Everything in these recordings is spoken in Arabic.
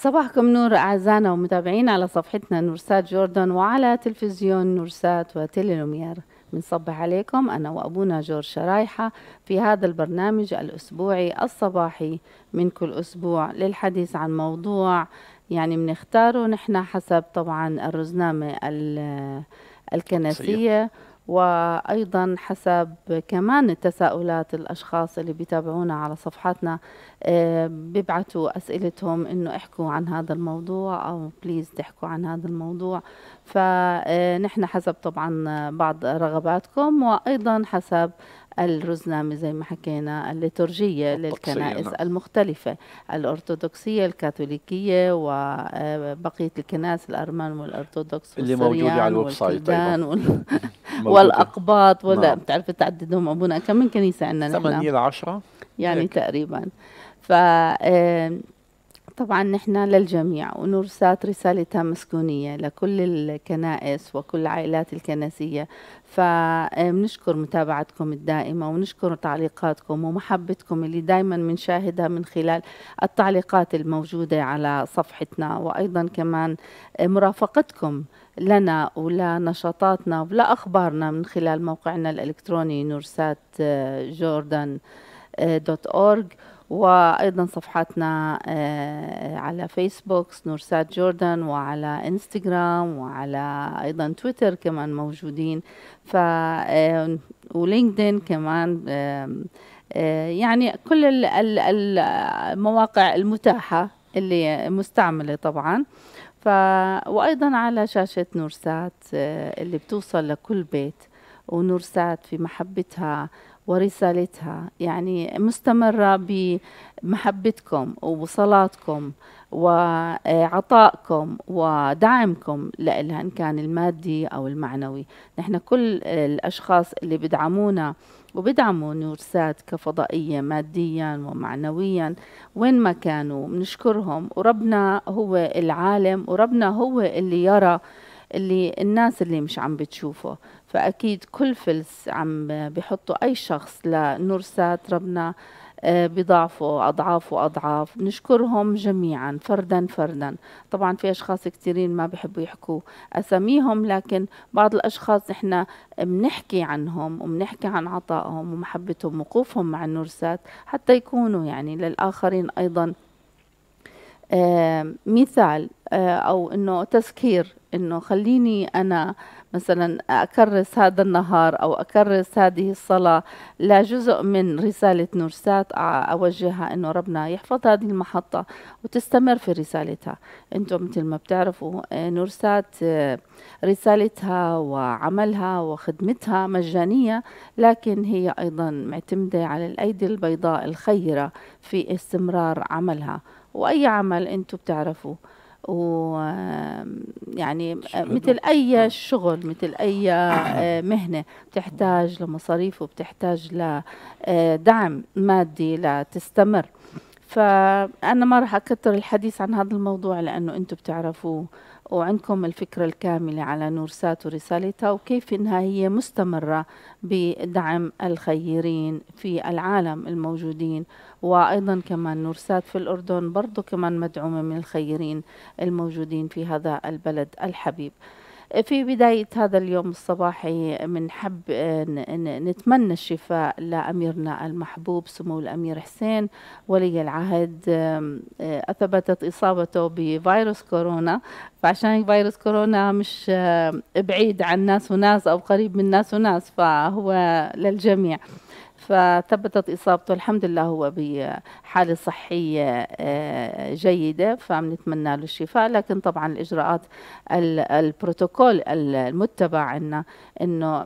صباحكم نور أعزائنا ومتابعينا على صفحتنا نورسات جوردن وعلى تلفزيون نورسات وتليلومير بنصبح عليكم أنا وأبونا جورج شرايحة في هذا البرنامج الأسبوعي الصباحي من كل أسبوع للحديث عن موضوع يعني بنختاره نحن حسب طبعا الرزنامة الكنسية وايضا حسب كمان تساؤلات الاشخاص اللي بيتابعونا على صفحاتنا آه، بيبعتوا اسئلتهم انه احكوا عن هذا الموضوع او بليز تحكوا عن هذا الموضوع فنحن حسب طبعا بعض رغباتكم وايضا حسب الرزنامة زي ما حكينا الليتورجية للكنائس نعم. المختلفة الأرثوذكسية الكاثوليكية وبقية آه، الكنائس الأرمن والأرثوذكس اللي موجودة على الويب سايت والأقباط ولا نعم. بتعرف تعددهم أبونا كم من كنيسة عندنا 8 ل 10 يعني هيك. تقريبا ف طبعا نحن للجميع ونرسات رسالتها مسكونية لكل الكنائس وكل العائلات الكنسية فبنشكر متابعتكم الدائمة ونشكر تعليقاتكم ومحبتكم اللي دائما بنشاهدها من خلال التعليقات الموجودة على صفحتنا وأيضا كمان مرافقتكم لنا ولنشاطاتنا ولأخبارنا من خلال موقعنا الإلكتروني نورسات جوردان دوت أورج وأيضا صفحاتنا آه، على فيسبوك نورسات جوردن وعلى انستغرام وعلى أيضا تويتر كمان موجودين ف ولينكدين كمان آه، يعني كل المواقع المتاحة اللي مستعملة طبعا ف... وأيضا على شاشة نورسات آه، اللي بتوصل لكل بيت ونورسات في محبتها ورسالتها يعني مستمرة بمحبتكم وصلاتكم وعطائكم ودعمكم لإلها إن كان المادي أو المعنوي نحن كل الأشخاص اللي بدعمونا وبدعموا نورسات كفضائية ماديا ومعنويا وين ما كانوا بنشكرهم وربنا هو العالم وربنا هو اللي يرى اللي الناس اللي مش عم بتشوفه فأكيد كل فلس عم بحطوا أي شخص لنرسات ربنا آه، بضعفه أضعاف وأضعاف نشكرهم جميعا فردا فردا طبعا في أشخاص كثيرين ما بحبوا يحكوا أساميهم لكن بعض الأشخاص إحنا بنحكي عنهم وبنحكي عن عطائهم ومحبتهم وقوفهم مع النورسات حتى يكونوا يعني للآخرين أيضا آه، مثال آه، أو إنه تذكير إنه خليني أنا مثلا أكرس هذا النهار أو أكرس هذه الصلاة لجزء من رسالة نورسات أوجهها أنه ربنا يحفظ هذه المحطة وتستمر في رسالتها أنتم مثل ما بتعرفوا آه، نورسات آه، رسالتها وعملها وخدمتها مجانية لكن هي أيضا معتمدة على الأيدي البيضاء الخيرة في استمرار عملها وأي عمل أنتم بتعرفوا ويعني مثل اي شغل مثل اي آه. آه، مهنه بتحتاج لمصاريف وبتحتاج لدعم آه، مادي لتستمر فأنا ما راح أكثر الحديث عن هذا الموضوع لأنه أنتم بتعرفوه وعندكم الفكرة الكاملة على نورسات ورسالتها وكيف إنها هي مستمرة بدعم الخيرين في العالم الموجودين وأيضا كمان نورسات في الأردن برضو كمان مدعومة من الخيرين الموجودين في هذا البلد الحبيب في بداية هذا اليوم الصباحي بنحب نتمنى الشفاء لأميرنا المحبوب سمو الأمير حسين ولي العهد آه، أثبتت إصابته بفيروس كورونا فعشان فيروس كورونا مش بعيد عن ناس وناس أو قريب من ناس وناس فهو للجميع فثبتت إصابته الحمد لله هو بحالة صحية آه، جيدة فبنتمنى له الشفاء لكن طبعا الإجراءات البروتوكول المتبع عنا إنه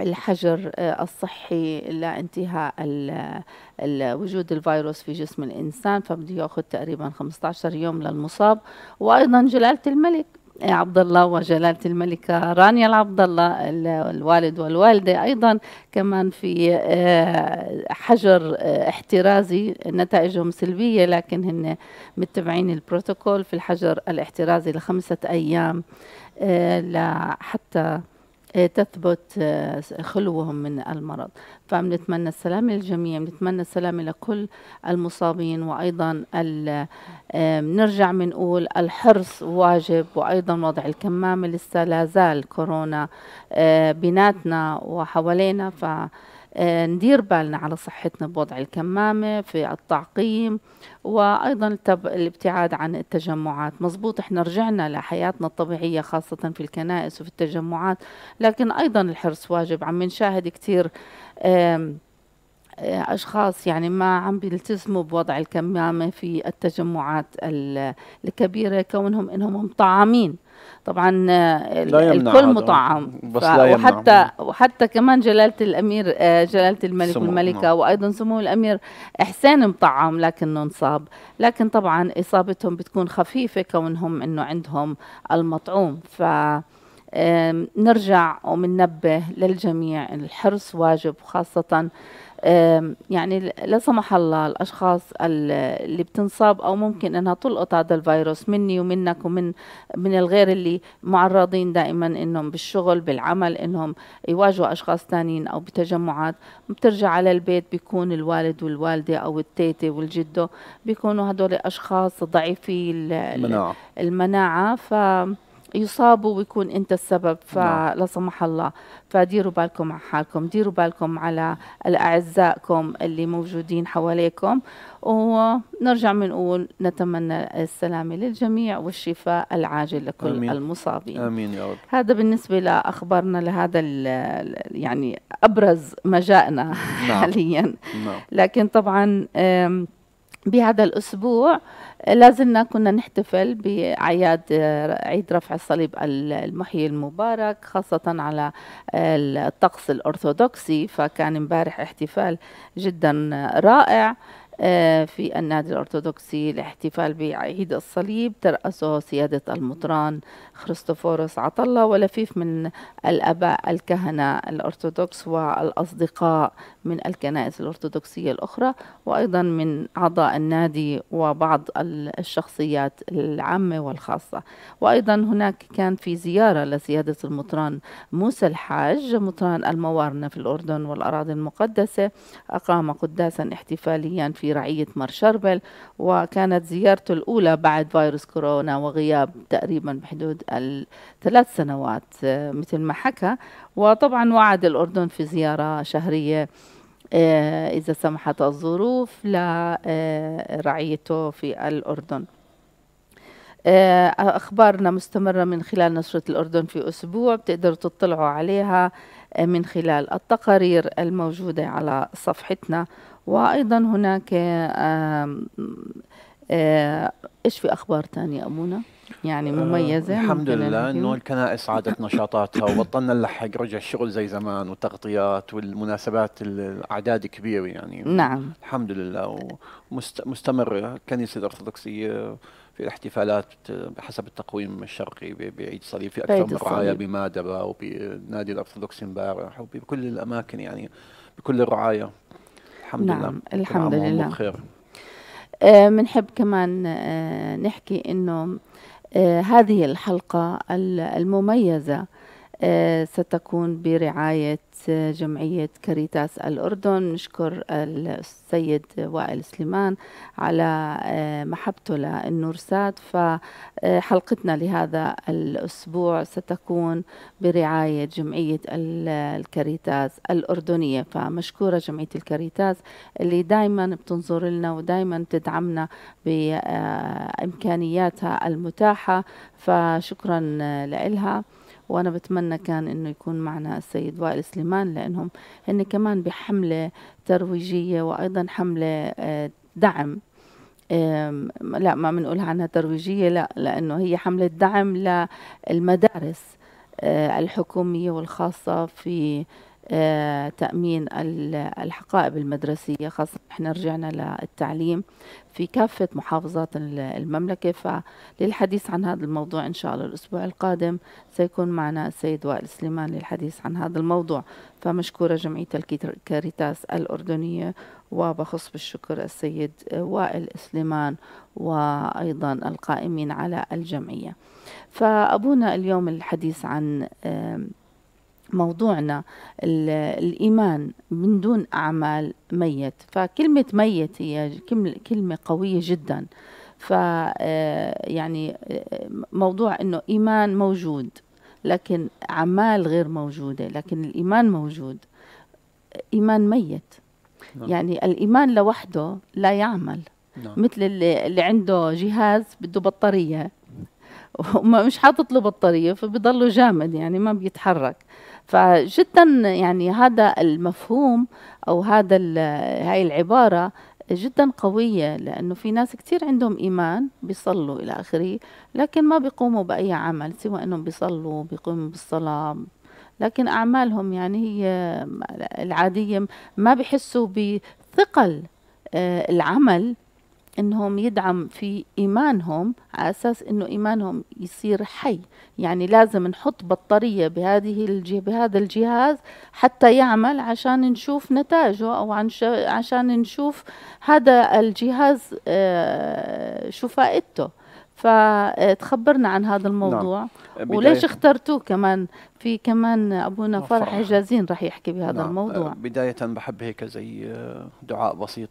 الحجر آه، الصحي لانتهاء وجود الفيروس في جسم الإنسان فبده يأخذ تقريبا 15 يوم للمصاب وأيضا جلالة الملك إيه، عبد الله وجلالة الملكة رانيا العبد الله الوالد والوالدة أيضا كمان في إيه، حجر إيه، احترازي نتائجهم سلبية لكن هن متبعين البروتوكول في الحجر الاحترازي لخمسة أيام لحتى إيه، تثبت آه، خلوهم من المرض فبنتمنى السلامة للجميع بنتمنى السلامة لكل المصابين وأيضا بنرجع آه، بنقول الحرص واجب وأيضا وضع الكمامة لسه لا زال كورونا آه، بيناتنا وحوالينا ف ندير بالنا على صحتنا بوضع الكمامة في التعقيم وايضا الابتعاد عن التجمعات مزبوط احنا رجعنا لحياتنا الطبيعيه خاصه في الكنائس وفي التجمعات لكن ايضا الحرص واجب عم نشاهد كثير أشخاص يعني ما عم بيلتزموا بوضع الكمامة في التجمعات الكبيرة كونهم إنهم مطعمين طبعا آه، الكل مطعم بس لا يمنع. وحتى وحتى كمان جلاله الامير آه، جلاله الملك والملكه نعم. وايضا سمو الامير حسين مطعم لكنه انصاب لكن طبعا اصابتهم بتكون خفيفه كونهم انه عندهم المطعوم ف نرجع ومننبه للجميع الحرص واجب خاصة يعني لا سمح الله الاشخاص اللي بتنصاب او ممكن انها تلقط هذا الفيروس مني ومنك ومن من الغير اللي معرضين دائما انهم بالشغل بالعمل انهم يواجهوا اشخاص ثانيين او بتجمعات بترجع على البيت بيكون الوالد والوالده او التيتة والجده بيكونوا هدول اشخاص ضعيفي المناعه المناعه ف يصابوا ويكون انت السبب نعم. فلا سمح الله فديروا بالكم على حالكم ديروا بالكم على الاعزائكم اللي موجودين حواليكم ونرجع بنقول نتمنى السلامه للجميع والشفاء العاجل لكل آمين. المصابين امين يا رب هذا بالنسبه لاخبارنا لهذا يعني ابرز مجاءنا نعم. حاليا نعم. لكن طبعا بهذا الاسبوع لازلنا كنا نحتفل بأعياد آه، عيد رفع الصليب المحيي المبارك خاصة على آه، الطقس الأرثوذكسي فكان امبارح احتفال جدا آه، رائع آه، في النادي الأرثوذكسي الاحتفال بعيد الصليب ترأسه سيادة المطران خريستوفوروس عطلة ولفيف من الأباء الكهنة الأرثوذكس والأصدقاء من الكنائس الأرثوذكسية الأخرى وأيضا من أعضاء النادي وبعض الشخصيات العامة والخاصة وأيضا هناك كان في زيارة لسيادة المطران موسى الحاج مطران الموارنة في الأردن والأراضي المقدسة أقام قداسا احتفاليا في في رعية شربل وكانت زيارته الأولى بعد فيروس كورونا وغياب تقريبا بحدود الثلاث سنوات آه، مثل ما حكى وطبعا وعد الأردن في زيارة شهرية آه، إذا سمحت الظروف لرعيته آه، في الأردن أخبارنا مستمرة من خلال نشرة الأردن في أسبوع بتقدروا تطلعوا عليها من خلال التقارير الموجودة على صفحتنا وايضا هناك آه، ايش في اخبار ثانيه ابونا؟ يعني آه، مميزة الحمد لله انه الكنائس عادت نشاطاتها وبطلنا نلحق رجع الشغل زي زمان والتغطيات والمناسبات الاعداد كبيرة يعني نعم الحمد لله ومستمره الكنيسة الارثوذكسية في الاحتفالات بحسب التقويم الشرقي بعيد الصليب في اكثر من رعاية بمادبة وبنادي الارثوذكسي امبارح وبكل الاماكن يعني بكل الرعاية الحمد نعم لله نعم الحمد لله بخير بنحب آه كمان آه نحكي انه آه هذه الحلقه المميزه آه، ستكون برعاية جمعية كاريتاس الأردن نشكر السيد وائل سليمان على آه، محبته للنورسات فحلقتنا لهذا الأسبوع ستكون برعاية جمعية الكاريتاس الأردنية فمشكورة جمعية الكاريتاس اللي دائما بتنظر لنا ودائما تدعمنا بإمكانياتها المتاحة فشكرا لإلها وأنا بتمنى كان أنه يكون معنا السيد وائل سليمان لأنهم هن كمان بحملة ترويجية وأيضا حملة آه، دعم لا ما بنقولها عنها ترويجية لا لأنه هي حملة دعم للمدارس آه، الحكومية والخاصة في آه، تأمين الحقائب المدرسية خاصة احنا رجعنا للتعليم في كافة محافظات المملكة فللحديث عن هذا الموضوع إن شاء الله الأسبوع القادم سيكون معنا السيد وائل سليمان للحديث عن هذا الموضوع فمشكورة جمعية الكاريتاس الأردنية وبخص بالشكر السيد وائل سليمان وأيضا القائمين على الجمعية فأبونا اليوم الحديث عن موضوعنا الإيمان من دون أعمال ميت فكلمة ميت هي كلمة قوية جدا ف آه، يعني آه، موضوع أنه إيمان موجود لكن أعمال غير موجودة لكن الإيمان موجود إيمان ميت نعم. يعني الإيمان لوحده لا يعمل نعم. مثل اللي, اللي عنده جهاز بده بطارية ومش حاطط له بطارية فبضله جامد يعني ما بيتحرك فجدا يعني هذا المفهوم أو هذا هاي العبارة جدا قوية لأنه في ناس كتير عندهم إيمان بيصلوا إلى آخره لكن ما بيقوموا بأي عمل سوى أنهم بيصلوا بيقوموا بالصلاة لكن أعمالهم يعني هي العادية ما بحسوا بثقل آه، العمل انهم يدعم في ايمانهم على اساس انه ايمانهم يصير حي يعني لازم نحط بطاريه بهذه الجه بهذا الجهاز حتى يعمل عشان نشوف نتائجه او عن عشان نشوف هذا الجهاز آه، شو فائدته فتخبرنا آه، عن هذا نعم. الموضوع نعم. وليش اخترتوه كمان في كمان ابونا فرح حجازين رح يحكي بهذا نعم. الموضوع بدايه بحب هيك زي آه، دعاء بسيط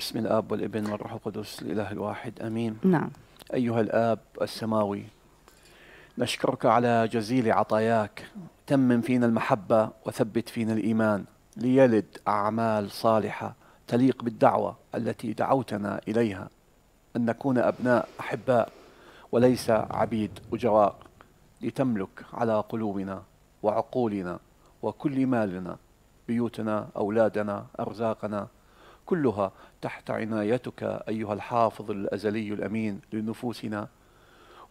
بسم الاب والابن والروح القدس الاله الواحد امين نعم ايها الاب السماوي نشكرك على جزيل عطاياك تمم فينا المحبه وثبت فينا الايمان ليلد اعمال صالحه تليق بالدعوه التي دعوتنا اليها ان نكون ابناء احباء وليس عبيد اجراء لتملك على قلوبنا وعقولنا وكل مالنا بيوتنا اولادنا ارزاقنا كلها تحت عنايتك أيها الحافظ الأزلي الأمين لنفوسنا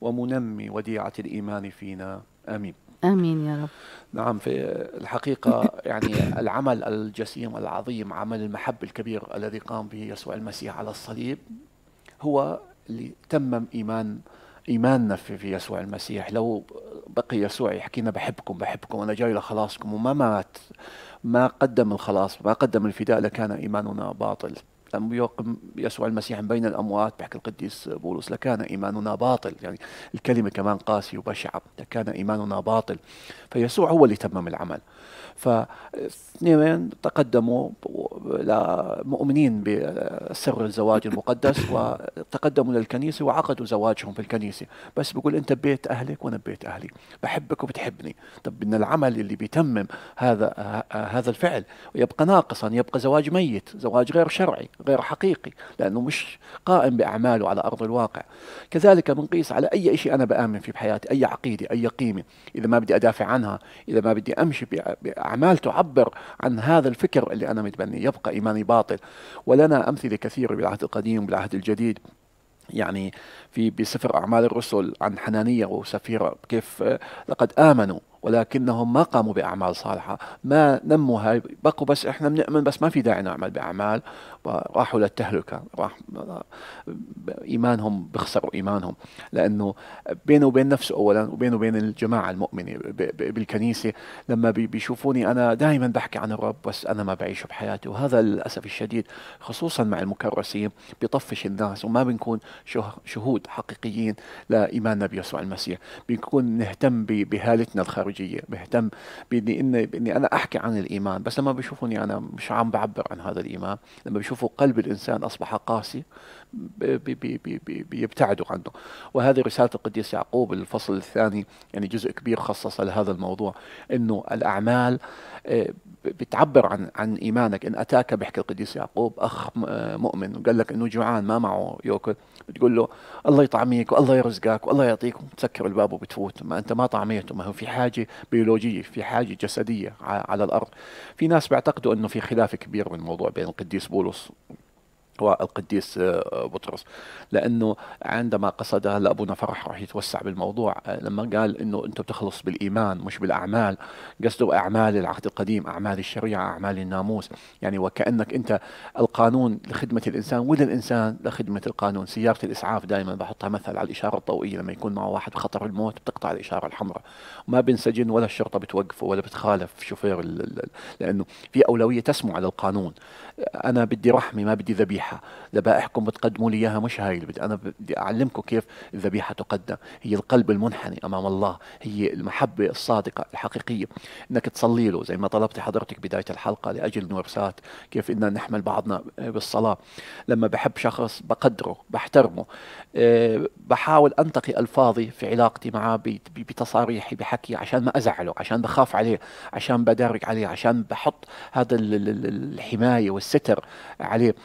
ومنمي وديعة الإيمان فينا آمين آمين يا رب نعم في الحقيقة يعني العمل الجسيم العظيم عمل المحب الكبير الذي قام به يسوع المسيح على الصليب هو اللي تمم إيمان إيماننا في, في يسوع المسيح لو بقي يسوع يحكينا بحبكم بحبكم أنا جاي لخلاصكم وما مات ما قدم الخلاص ما قدم الفداء لكان إيماننا باطل لم يقم يسوع المسيح بين الأموات بحكي القديس بولس لكان إيماننا باطل يعني الكلمة كمان قاسية وبشعة لكان إيماننا باطل فيسوع هو اللي تمم العمل فاثنين تقدموا مؤمنين بسر الزواج المقدس وتقدموا للكنيسة وعقدوا زواجهم في الكنيسة بس بقول أنت بيت أهلك وأنا بيت أهلي بحبك وبتحبني طب إن العمل اللي بيتمم هذا هذا الفعل يبقى ناقصا يبقى زواج ميت زواج غير شرعي غير حقيقي لأنه مش قائم بأعماله على أرض الواقع كذلك بنقيس على أي شيء أنا بآمن فيه بحياتي أي عقيدة أي قيمة إذا ما بدي أدافع عنها إذا ما بدي أمشي أعمال تعبر عن هذا الفكر اللي أنا متبنيه يبقى إيماني باطل ولنا أمثلة كثيرة بالعهد القديم وبالعهد الجديد يعني في بسفر أعمال الرسل عن حنانية وسفيرة كيف آه، لقد آمنوا ولكنهم ما قاموا بأعمال صالحة ما نموا هاي بقوا بس إحنا بنؤمن بس ما في داعي نعمل بأعمال راحوا للتهلكه راح ايمانهم بخسروا ايمانهم لانه بينه وبين نفسه اولا وبينه وبين الجماعه المؤمنه بالكنيسه لما بيشوفوني انا دائما بحكي عن الرب بس انا ما بعيشه بحياتي وهذا للاسف الشديد خصوصا مع المكرسين بيطفش الناس وما بنكون شهود حقيقيين لايماننا بيسوع المسيح بنكون نهتم بهالتنا الخارجيه بهتم باني اني انا احكي عن الايمان بس لما بيشوفوني انا مش عم بعبر عن هذا الايمان لما بيشوف شافوا قلب الإنسان أصبح قاسي بيبتعدوا عنه وهذه رسالة القديس يعقوب الفصل الثاني يعني جزء كبير خصص لهذا الموضوع أنه الأعمال آه، بتعبر عن عن إيمانك إن أتاك بحكي القديس يعقوب أخ مؤمن وقال لك أنه جوعان ما معه يأكل بتقول له الله يطعميك والله يرزقك والله يعطيك تسكر الباب وبتفوت ما انت ما طعميته ما هو في حاجه بيولوجيه في حاجه جسديه على الارض في ناس بيعتقدوا انه في خلاف كبير بالموضوع بين القديس بولس والقديس آه، بطرس لانه عندما قصد هلا ابونا فرح راح يتوسع بالموضوع آه، لما قال انه انت بتخلص بالايمان مش بالاعمال قصده اعمال العهد القديم اعمال الشريعه اعمال الناموس يعني وكانك انت القانون لخدمه الانسان والانسان لخدمه القانون سياره الاسعاف دائما بحطها مثل على الاشاره الضوئيه لما يكون معه واحد بخطر الموت بتقطع الاشاره الحمراء ما بينسجن ولا الشرطه بتوقفه ولا بتخالف شوفير لانه في اولويه تسمو على القانون آه، انا بدي رحمه ما بدي ذبيحه الذبيحه ذبائحكم بتقدموا لي اياها مش هاي اللي بدي انا بدي اعلمكم كيف الذبيحه تقدم هي القلب المنحني امام الله هي المحبه الصادقه الحقيقيه انك تصلي له زي ما طلبت حضرتك بدايه الحلقه لاجل نورسات كيف اننا نحمل بعضنا آه، بالصلاه لما بحب شخص بقدره بحترمه آه، بحاول انتقي الفاظي في علاقتي معه بتصاريحي بحكي عشان ما ازعله عشان بخاف عليه عشان بدارك عليه عشان بحط هذا الحمايه والستر عليه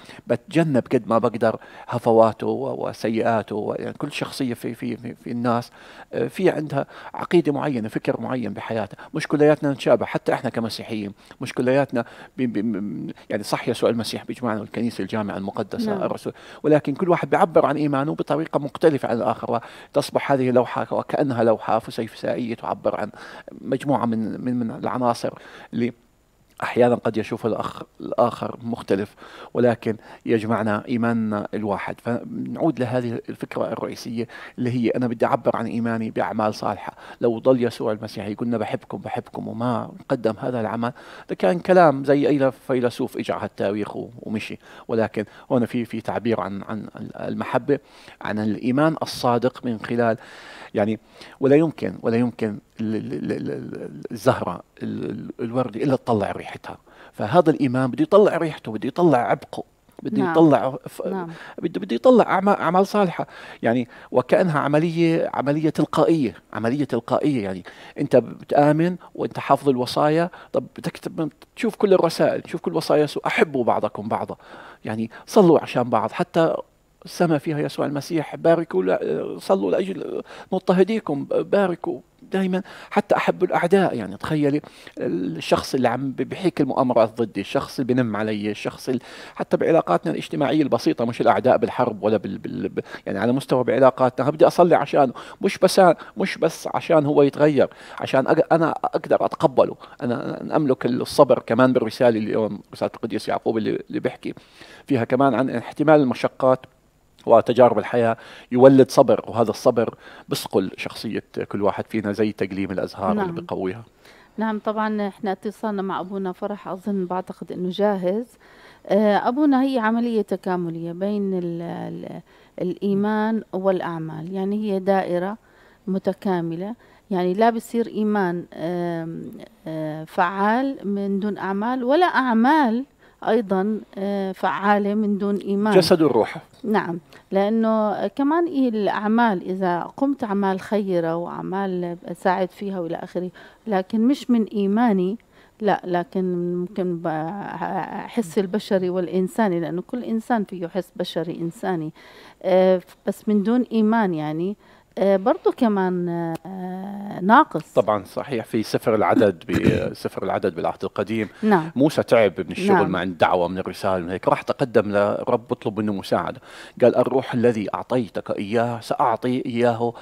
اتجنب قد ما بقدر هفواته وسيئاته يعني كل شخصيه في في في, في الناس آه، في عندها عقيده معينه فكر معين بحياتها مش كلياتنا نتشابه حتى احنا كمسيحيين مش كلياتنا بي بي يعني صح يسوع المسيح بيجمعنا الكنيسه الجامعه المقدسه نعم. الرسول ولكن كل واحد بيعبر عن ايمانه بطريقه مختلفه عن الاخر وتصبح هذه لوحه وكانها لوحه فسيفسائيه تعبر عن مجموعه من من, من العناصر اللي أحيانا قد يشوف الأخ الآخر مختلف ولكن يجمعنا إيماننا الواحد فنعود لهذه الفكرة الرئيسية اللي هي أنا بدي أعبر عن إيماني بأعمال صالحة لو ضل يسوع المسيح يقولنا بحبكم بحبكم وما قدم هذا العمل ده كان كلام زي أي فيلسوف اجى على التاريخ ومشي ولكن هنا في في تعبير عن عن المحبة عن الإيمان الصادق من خلال يعني ولا يمكن ولا يمكن الزهرة الوردي إلا تطلع الريح ريحتها فهذا الامام بده يطلع ريحته بده يطلع عبقه بده نعم. يطلع ف... نعم. بده بده يطلع اعمال اعمال صالحه يعني وكانها عمليه عمليه تلقائيه عمليه تلقائيه يعني انت بتامن وانت حافظ الوصايا طب بتكتب تشوف كل الرسائل تشوف كل وصايا احبوا بعضكم بعضا يعني صلوا عشان بعض حتى السماء فيها يسوع المسيح باركوا صلوا لاجل مضطهديكم باركوا دائما حتى احب الاعداء يعني تخيلي الشخص اللي عم بحيك المؤامرات ضدي الشخص اللي بنم علي الشخص اللي حتى بعلاقاتنا الاجتماعيه البسيطه مش الاعداء بالحرب ولا بال, بال... يعني على مستوى بعلاقاتنا بدي اصلي عشانه مش بس مش بس عشان هو يتغير عشان أج... انا اقدر اتقبله انا املك الصبر كمان بالرساله اليوم رساله القديس يعقوب اللي, اللي بحكي فيها كمان عن احتمال المشقات وتجارب الحياة يولد صبر وهذا الصبر بسقل شخصية كل واحد فينا زي تقليم الأزهار نعم. اللي بقويها نعم طبعا احنا اتصالنا مع ابونا فرح اظن بعتقد انه جاهز آه، ابونا هي عمليه تكامليه بين الـ الـ الايمان والاعمال يعني هي دائره متكامله يعني لا بصير ايمان آه، فعال من دون اعمال ولا اعمال أيضا آه، فعالة من دون إيمان جسد الروح نعم لأنه كمان إيه الأعمال إذا قمت أعمال خيرة وأعمال أساعد فيها وإلى آخره لكن مش من إيماني لا لكن ممكن حس البشري والإنساني لأنه كل إنسان فيه حس بشري إنساني آه، بس من دون إيمان يعني آه، برضه كمان آه، ناقص طبعا صحيح في سفر العدد بسفر العدد بالعهد القديم نعم. موسى تعب من الشغل نعم. مع الدعوة من الرسالة من هيك راح تقدم لرب اطلب منه مساعدة قال الروح الذي أعطيتك إياه سأعطي إياه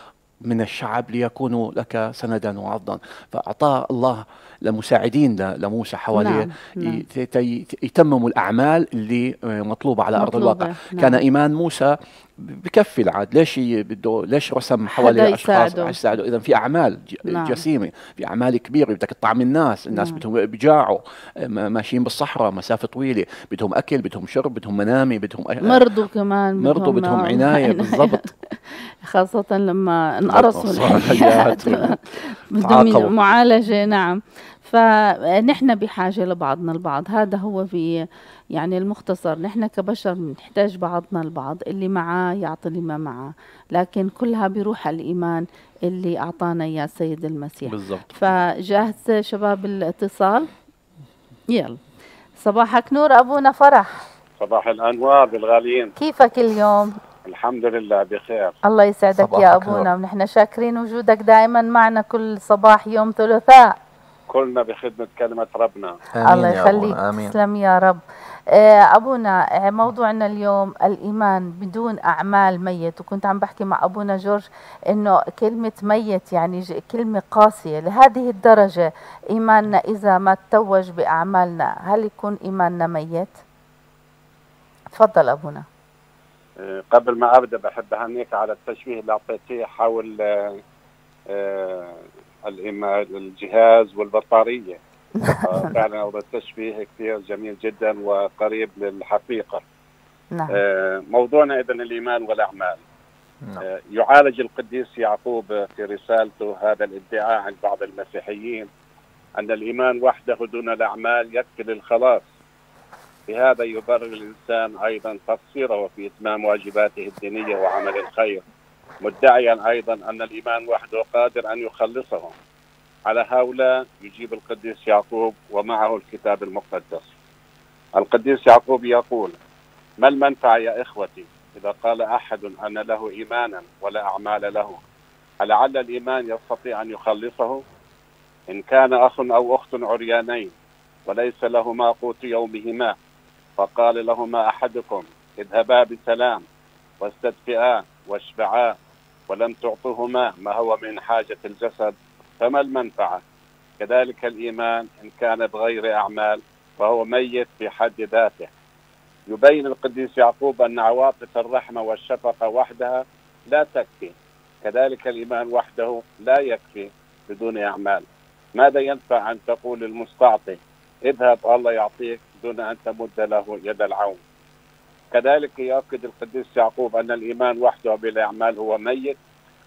من الشعب ليكونوا لك سندا وعضا فأعطاه الله لمساعدين لموسى حواليه نعم. نعم. يتمموا الأعمال اللي آه، مطلوبة على مطلوبة. أرض الواقع نعم. كان إيمان موسى بكفي العاد ليش بده ليش رسم حواليه اشخاص يساعده اذا في اعمال نعم. جسيمه في اعمال كبيره بدك تطعم الناس الناس نعم. بدهم بجاعوا آه، ماشيين بالصحراء مسافه طويله بدهم اكل بدهم شرب بدهم منامه بدهم أ... آه، مرضوا كمان مرضوا بدهم, بدهم عنايه بالضبط خاصه لما انقرصوا الحياه بدهم معالجه نعم فنحن بحاجة لبعضنا البعض هذا هو في يعني المختصر نحن كبشر نحتاج بعضنا البعض اللي معاه يعطي اللي ما معاه لكن كلها بروح الإيمان اللي أعطانا إياه السيد المسيح بالضبط فجاهز شباب الاتصال يلا صباحك نور أبونا فرح صباح الأنوار بالغاليين كيفك اليوم؟ الحمد لله بخير الله يسعدك يا أبونا ونحن شاكرين وجودك دائما معنا كل صباح يوم ثلاثاء كلنا بخدمة كلمة ربنا آمين الله يخليك تسلم يا رب آه، أبونا آه، موضوعنا اليوم الإيمان بدون أعمال ميت وكنت عم بحكي مع أبونا جورج أنه كلمة ميت يعني كلمة قاسية لهذه الدرجة إيماننا إذا ما توج بأعمالنا هل يكون إيماننا ميت؟ تفضل أبونا آه، قبل ما أبدأ بحب أهنيك على التشبيه اللي أعطيتيه حول الجهاز والبطاريه فعلا هذا التشبيه كثير جميل جدا وقريب للحقيقه نعم. آه، موضوعنا اذا الايمان والاعمال نعم. آه، يعالج القديس يعقوب في رسالته هذا الادعاء عند بعض المسيحيين ان الايمان وحده دون الاعمال يكفي للخلاص بهذا يبرر الانسان ايضا تقصيره في اتمام واجباته الدينيه وعمل الخير مدعيا ايضا ان الايمان وحده قادر ان يخلصهم على هؤلاء يجيب القديس يعقوب ومعه الكتاب المقدس القديس يعقوب يقول ما المنفع يا اخوتي اذا قال احد ان له ايمانا ولا اعمال له ألعل الإيمان يستطيع أن يخلصه؟ إن كان أخ أو أخت عريانين وليس لهما قوت يومهما فقال لهما أحدكم اذهبا بسلام واستدفئا واشبعا ولم تعطهما ما هو من حاجة الجسد فما المنفعة كذلك الإيمان إن كان بغير أعمال فهو ميت في حد ذاته يبين القديس يعقوب أن عواطف الرحمة والشفقة وحدها لا تكفي كذلك الإيمان وحده لا يكفي بدون أعمال ماذا ينفع أن تقول المستعطي اذهب الله يعطيك دون أن تمد له يد العون كذلك يؤكد القديس يعقوب أن الإيمان وحده بالأعمال هو ميت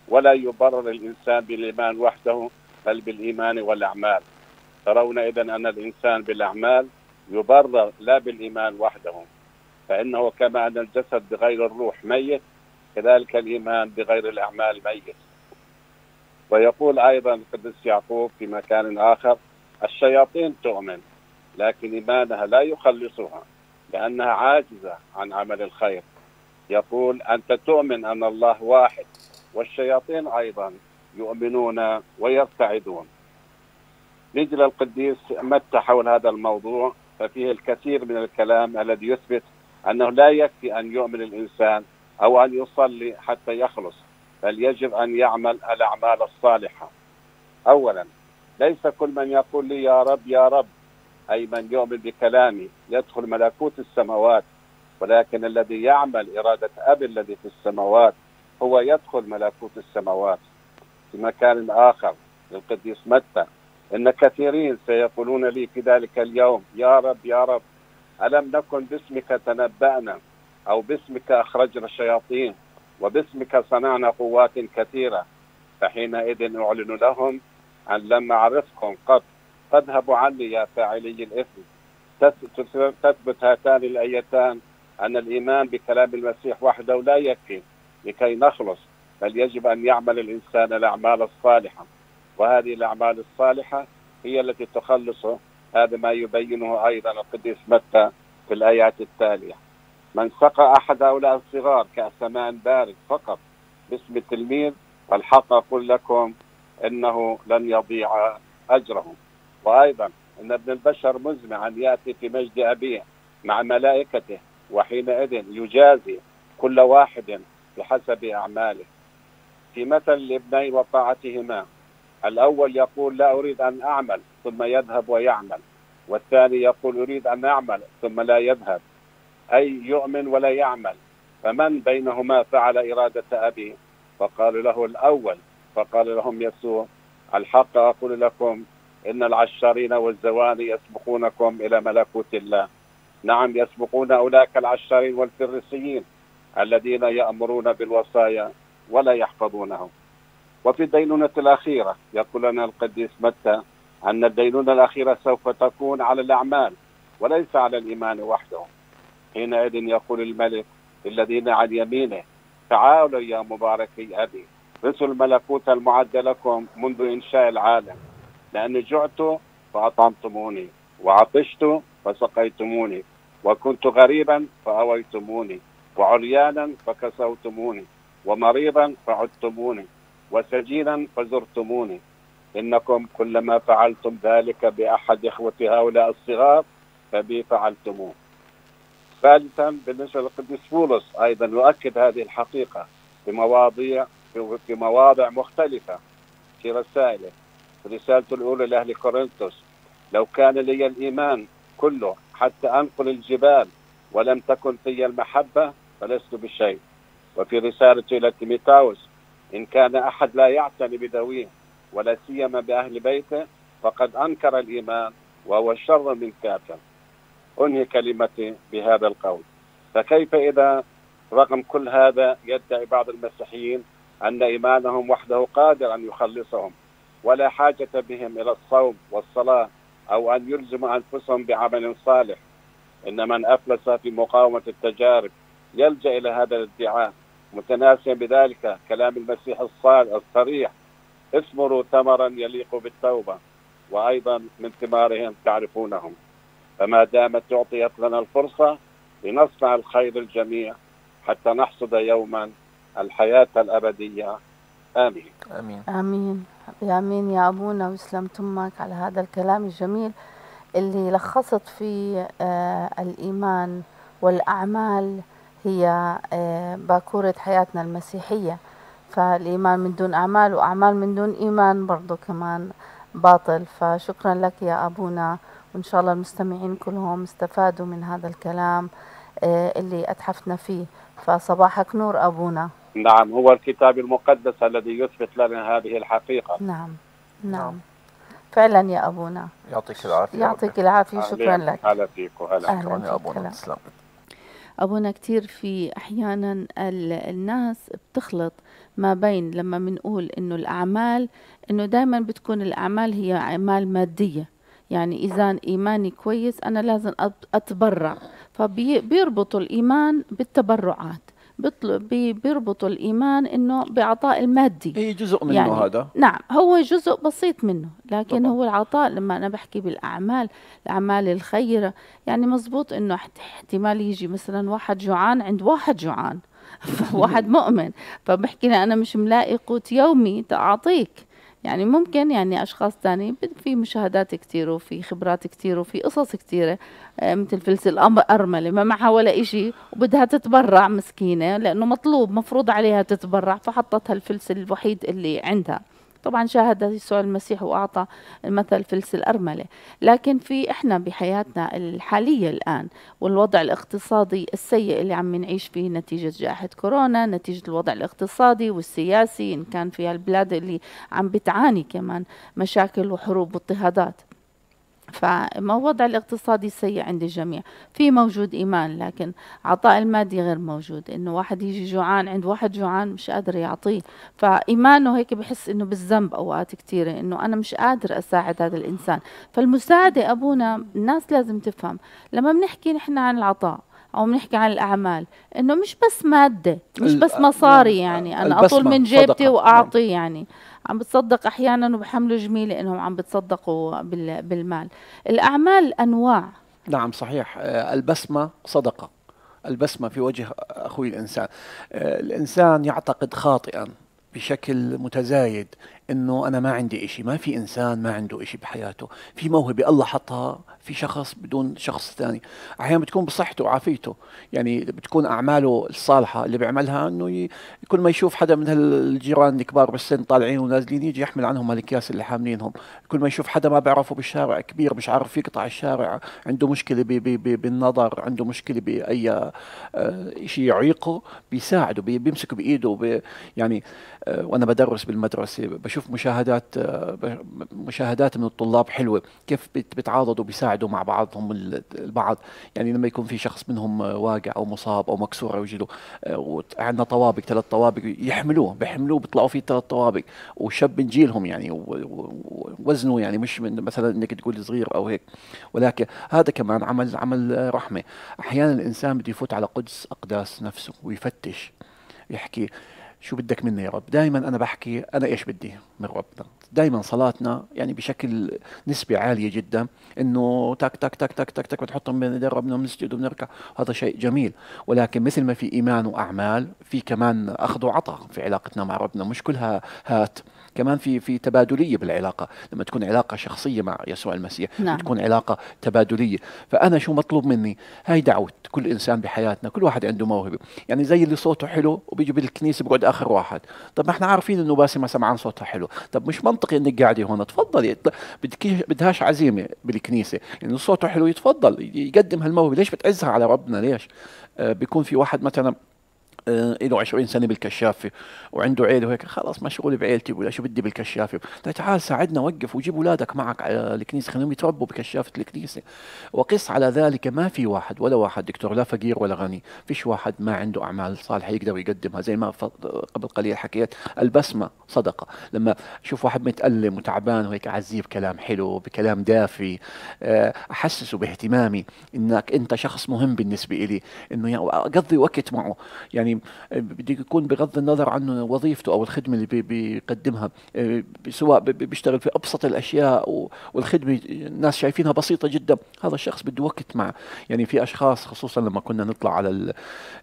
ولا يبرر الإنسان بالإيمان وحده بل بالإيمان والأعمال ترون إذا أن الإنسان بالأعمال يبرر لا بالإيمان وحده فإنه كما أن الجسد بغير الروح ميت كذلك الإيمان بغير الأعمال ميت ويقول أيضا القديس يعقوب في مكان آخر الشياطين تؤمن لكن إيمانها لا يخلصها كانها عاجزة عن عمل الخير يقول أنت تؤمن أن الله واحد والشياطين أيضا يؤمنون ويرتعدون نجل للقديس متى حول هذا الموضوع ففيه الكثير من الكلام الذي يثبت أنه لا يكفي أن يؤمن الإنسان أو أن يصلي حتى يخلص بل يجب أن يعمل الأعمال الصالحة أولا ليس كل من يقول لي يا رب يا رب أي من يؤمن بكلامي يدخل ملكوت السماوات ولكن الذي يعمل إرادة أب الذي في السماوات هو يدخل ملكوت السماوات في مكان آخر للقديس متى إن كثيرين سيقولون لي في ذلك اليوم يا رب يا رب ألم نكن باسمك تنبأنا أو باسمك أخرجنا الشياطين وباسمك صنعنا قوات كثيرة فحينئذ أعلن لهم أن لم أعرفكم قط فاذهبوا عني يا فاعلي الإثم تثبت هاتان الآيتان أن الإيمان بكلام المسيح وحده لا يكفي لكي نخلص بل يجب أن يعمل الإنسان الأعمال الصالحة وهذه الأعمال الصالحة هي التي تخلصه هذا ما يبينه أيضا القديس متى في الآيات التالية من سقى أحد هؤلاء الصغار كأس ماء بارد فقط باسم التلميذ فالحق أقول لكم إنه لن يضيع أجرهم وأيضا أن ابن البشر مزمع أن يأتي في مجد أبيه مع ملائكته وحينئذ يجازي كل واحد بحسب أعماله في مثل الابنين وطاعتهما الأول يقول لا أريد أن أعمل ثم يذهب ويعمل والثاني يقول أريد أن أعمل ثم لا يذهب أي يؤمن ولا يعمل فمن بينهما فعل إرادة أبيه فقال له الأول فقال لهم يسوع الحق أقول لكم إن العشارين والزواني يسبقونكم إلى ملكوت الله نعم يسبقون أولئك العشارين والفريسيين الذين يأمرون بالوصايا ولا يحفظونهم وفي الدينونة الأخيرة يقول لنا القديس متى أن الدينونة الأخيرة سوف تكون على الأعمال وليس على الإيمان وحده حينئذ يقول الملك للذين عن يمينه تعالوا يا مباركي أبي رسل الملكوت المعد لكم منذ إنشاء العالم لأني جعت فأطعمتموني وعطشت فسقيتموني وكنت غريبا فأويتموني وعريانا فكسوتموني ومريضا فعدتموني وسجينا فزرتموني إنكم كلما فعلتم ذلك بأحد إخوة هؤلاء الصغار فبي فعلتموه ثالثا بالنسبة للقديس بولس أيضا يؤكد هذه الحقيقة في مواضيع في مواضع مختلفة في رسائله رسالته الأولى لأهل كورنثوس لو كان لي الإيمان كله حتى أنقل الجبال ولم تكن في المحبة فلست بشيء وفي رسالته إلى تيميتاوس إن كان أحد لا يعتني بذويه ولا سيما بأهل بيته فقد أنكر الإيمان وهو شر من كافر أنهي كلمتي بهذا القول فكيف إذا رغم كل هذا يدعي بعض المسيحيين أن إيمانهم وحده قادر أن يخلصهم ولا حاجة بهم إلى الصوم والصلاة أو أن يلزموا أنفسهم بعمل صالح إن من أفلس في مقاومة التجارب يلجأ إلى هذا الادعاء متناسيا بذلك كلام المسيح الصريح اثمروا ثمرا يليق بالتوبة وأيضا من ثمارهم تعرفونهم فما دامت أعطيت لنا الفرصة لنصنع الخير الجميع حتى نحصد يوما الحياة الأبدية آمين آمين آمين آمين يا أبونا ويسلم تمك على هذا الكلام الجميل اللي لخصت فيه آه، الإيمان والأعمال هي آه، باكورة حياتنا المسيحية فالإيمان من دون أعمال وأعمال من دون إيمان برضو كمان باطل فشكرا لك يا أبونا وإن شاء الله المستمعين كلهم استفادوا من هذا الكلام آه، اللي أتحفنا فيه فصباحك نور أبونا نعم هو الكتاب المقدس الذي يثبت لنا هذه الحقيقة نعم نعم, نعم. فعلا يا أبونا يعطيك العافية يعطيك العافية شكرا لك هلا فيك وهلا أهلا يا أبونا تسلم أبونا كثير في أحيانا الناس بتخلط ما بين لما بنقول إنه الأعمال إنه دائما بتكون الأعمال هي أعمال مادية يعني إذا إيماني كويس أنا لازم أتبرع فبيربطوا الإيمان بالتبرعات بيطلب بيربطوا الايمان انه بعطاء المادي هي جزء منه يعني هذا نعم هو جزء بسيط منه لكن طبعا. هو العطاء لما انا بحكي بالاعمال الاعمال الخيره يعني مزبوط انه احتمال يجي مثلا واحد جوعان عند واحد جوعان واحد مؤمن فبحكي انا مش ملاقي قوت يومي تعطيك يعني ممكن يعني أشخاص تاني في مشاهدات كتير وفي خبرات كتير وفي قصص كتيرة آه، مثل فلس الأرملة ما معها ولا إشي وبدها تتبرع مسكينة لأنه مطلوب مفروض عليها تتبرع فحطتها الفلس الوحيد اللي عندها طبعا شاهد يسوع المسيح وأعطى المثل فلس الأرملة لكن في إحنا بحياتنا الحالية الآن والوضع الاقتصادي السيء اللي عم نعيش فيه نتيجة جائحة كورونا نتيجة الوضع الاقتصادي والسياسي إن كان في البلاد اللي عم بتعاني كمان مشاكل وحروب واضطهادات فما وضع الاقتصادي سيء عند الجميع في موجود إيمان لكن عطاء المادي غير موجود إنه واحد يجي جوعان عند واحد جوعان مش قادر يعطيه فإيمانه هيك بحس إنه بالذنب أوقات كثيرة إنه أنا مش قادر أساعد هذا الإنسان فالمساعدة أبونا الناس لازم تفهم لما بنحكي نحن عن العطاء او بنحكي عن الاعمال انه مش بس ماده مش بس مصاري نعم. يعني انا اطول من جيبتي واعطي يعني عم بتصدق احيانا وبحملوا جميله انهم عم بتصدقوا بالمال الاعمال انواع نعم صحيح آه، البسمه صدقه البسمه في وجه اخوي الانسان آه، الانسان يعتقد خاطئا بشكل متزايد انه انا ما عندي شيء ما في انسان ما عنده شيء بحياته في موهبه الله حطها في شخص بدون شخص ثاني احيانا بتكون بصحته وعافيته يعني بتكون اعماله الصالحه اللي بيعملها انه كل ما يشوف حدا من هالجيران الكبار بالسن طالعين ونازلين يجي يحمل عنهم هالاكياس اللي حاملينهم كل ما يشوف حدا ما بيعرفه بالشارع كبير مش عارف يقطع الشارع عنده مشكله ب... ب... ب... بالنظر عنده مشكله باي آه، شيء يعيقه بيساعده بيمسكه بايده يعني آه، وانا بدرس بالمدرسه بشوف مشاهدات آه، مشاهدات من الطلاب حلوه كيف بتعاضدوا بيساعدوا مع بعضهم البعض يعني لما يكون في شخص منهم آه، واقع او مصاب او مكسور او وعندنا طوابق ثلاث طوابق يحملوه بيحملوه بيطلعوا فيه ثلاث طوابق وشاب من جيلهم يعني وزنه يعني مش من مثلا انك تقول صغير او هيك ولكن هذا كمان عمل عمل رحمه احيانا الانسان بده يفوت على قدس اقداس نفسه ويفتش يحكي شو بدك مني يا رب دائما انا بحكي انا ايش بدي من ربنا دائما صلاتنا يعني بشكل نسبة عالية جدا انه تك تك تك تك تك تك بتحطهم بين ايدي ربنا بنسجد وبنركع هذا شيء جميل ولكن مثل ما في ايمان واعمال في كمان اخذ وعطاء في علاقتنا مع ربنا مش كلها هات كمان في في تبادليه بالعلاقه لما تكون علاقه شخصيه مع يسوع المسيح نعم. تكون علاقه تبادليه فانا شو مطلوب مني هاي دعوه كل انسان بحياتنا كل واحد عنده موهبه يعني زي اللي صوته حلو وبيجي بالكنيسه بيقعد اخر واحد طب ما احنا عارفين انه باسمه سمعان صوتها حلو له طب مش منطقي انك قاعده هون تفضلي بدك بدهاش عزيمه بالكنيسه يعني صوته حلو يتفضل يقدم هالموهبه ليش بتعزها على ربنا ليش آه بيكون في واحد مثلا له 20 سنه بالكشافه وعنده عيله وهيك خلاص مشغول بعيلتي ولا شو بدي بالكشافه تعال ساعدنا وقف وجيب اولادك معك على الكنيسه خليهم يتربوا بكشافه الكنيسه وقس على ذلك ما في واحد ولا واحد دكتور لا فقير ولا غني فيش واحد ما عنده اعمال صالحه يقدر يقدمها زي ما قبل قليل حكيت البسمه صدقه لما شوف واحد متالم وتعبان وهيك اعزيه بكلام حلو بكلام دافي آه، احسسه باهتمامي انك انت شخص مهم بالنسبه لي انه يعني اقضي وقت معه يعني آه، بده يكون بغض النظر عن وظيفته او الخدمه اللي بيقدمها آه، سواء بيشتغل في ابسط الاشياء والخدمه الناس شايفينها بسيطه جدا هذا الشخص بده وقت مع يعني في اشخاص خصوصا لما كنا نطلع على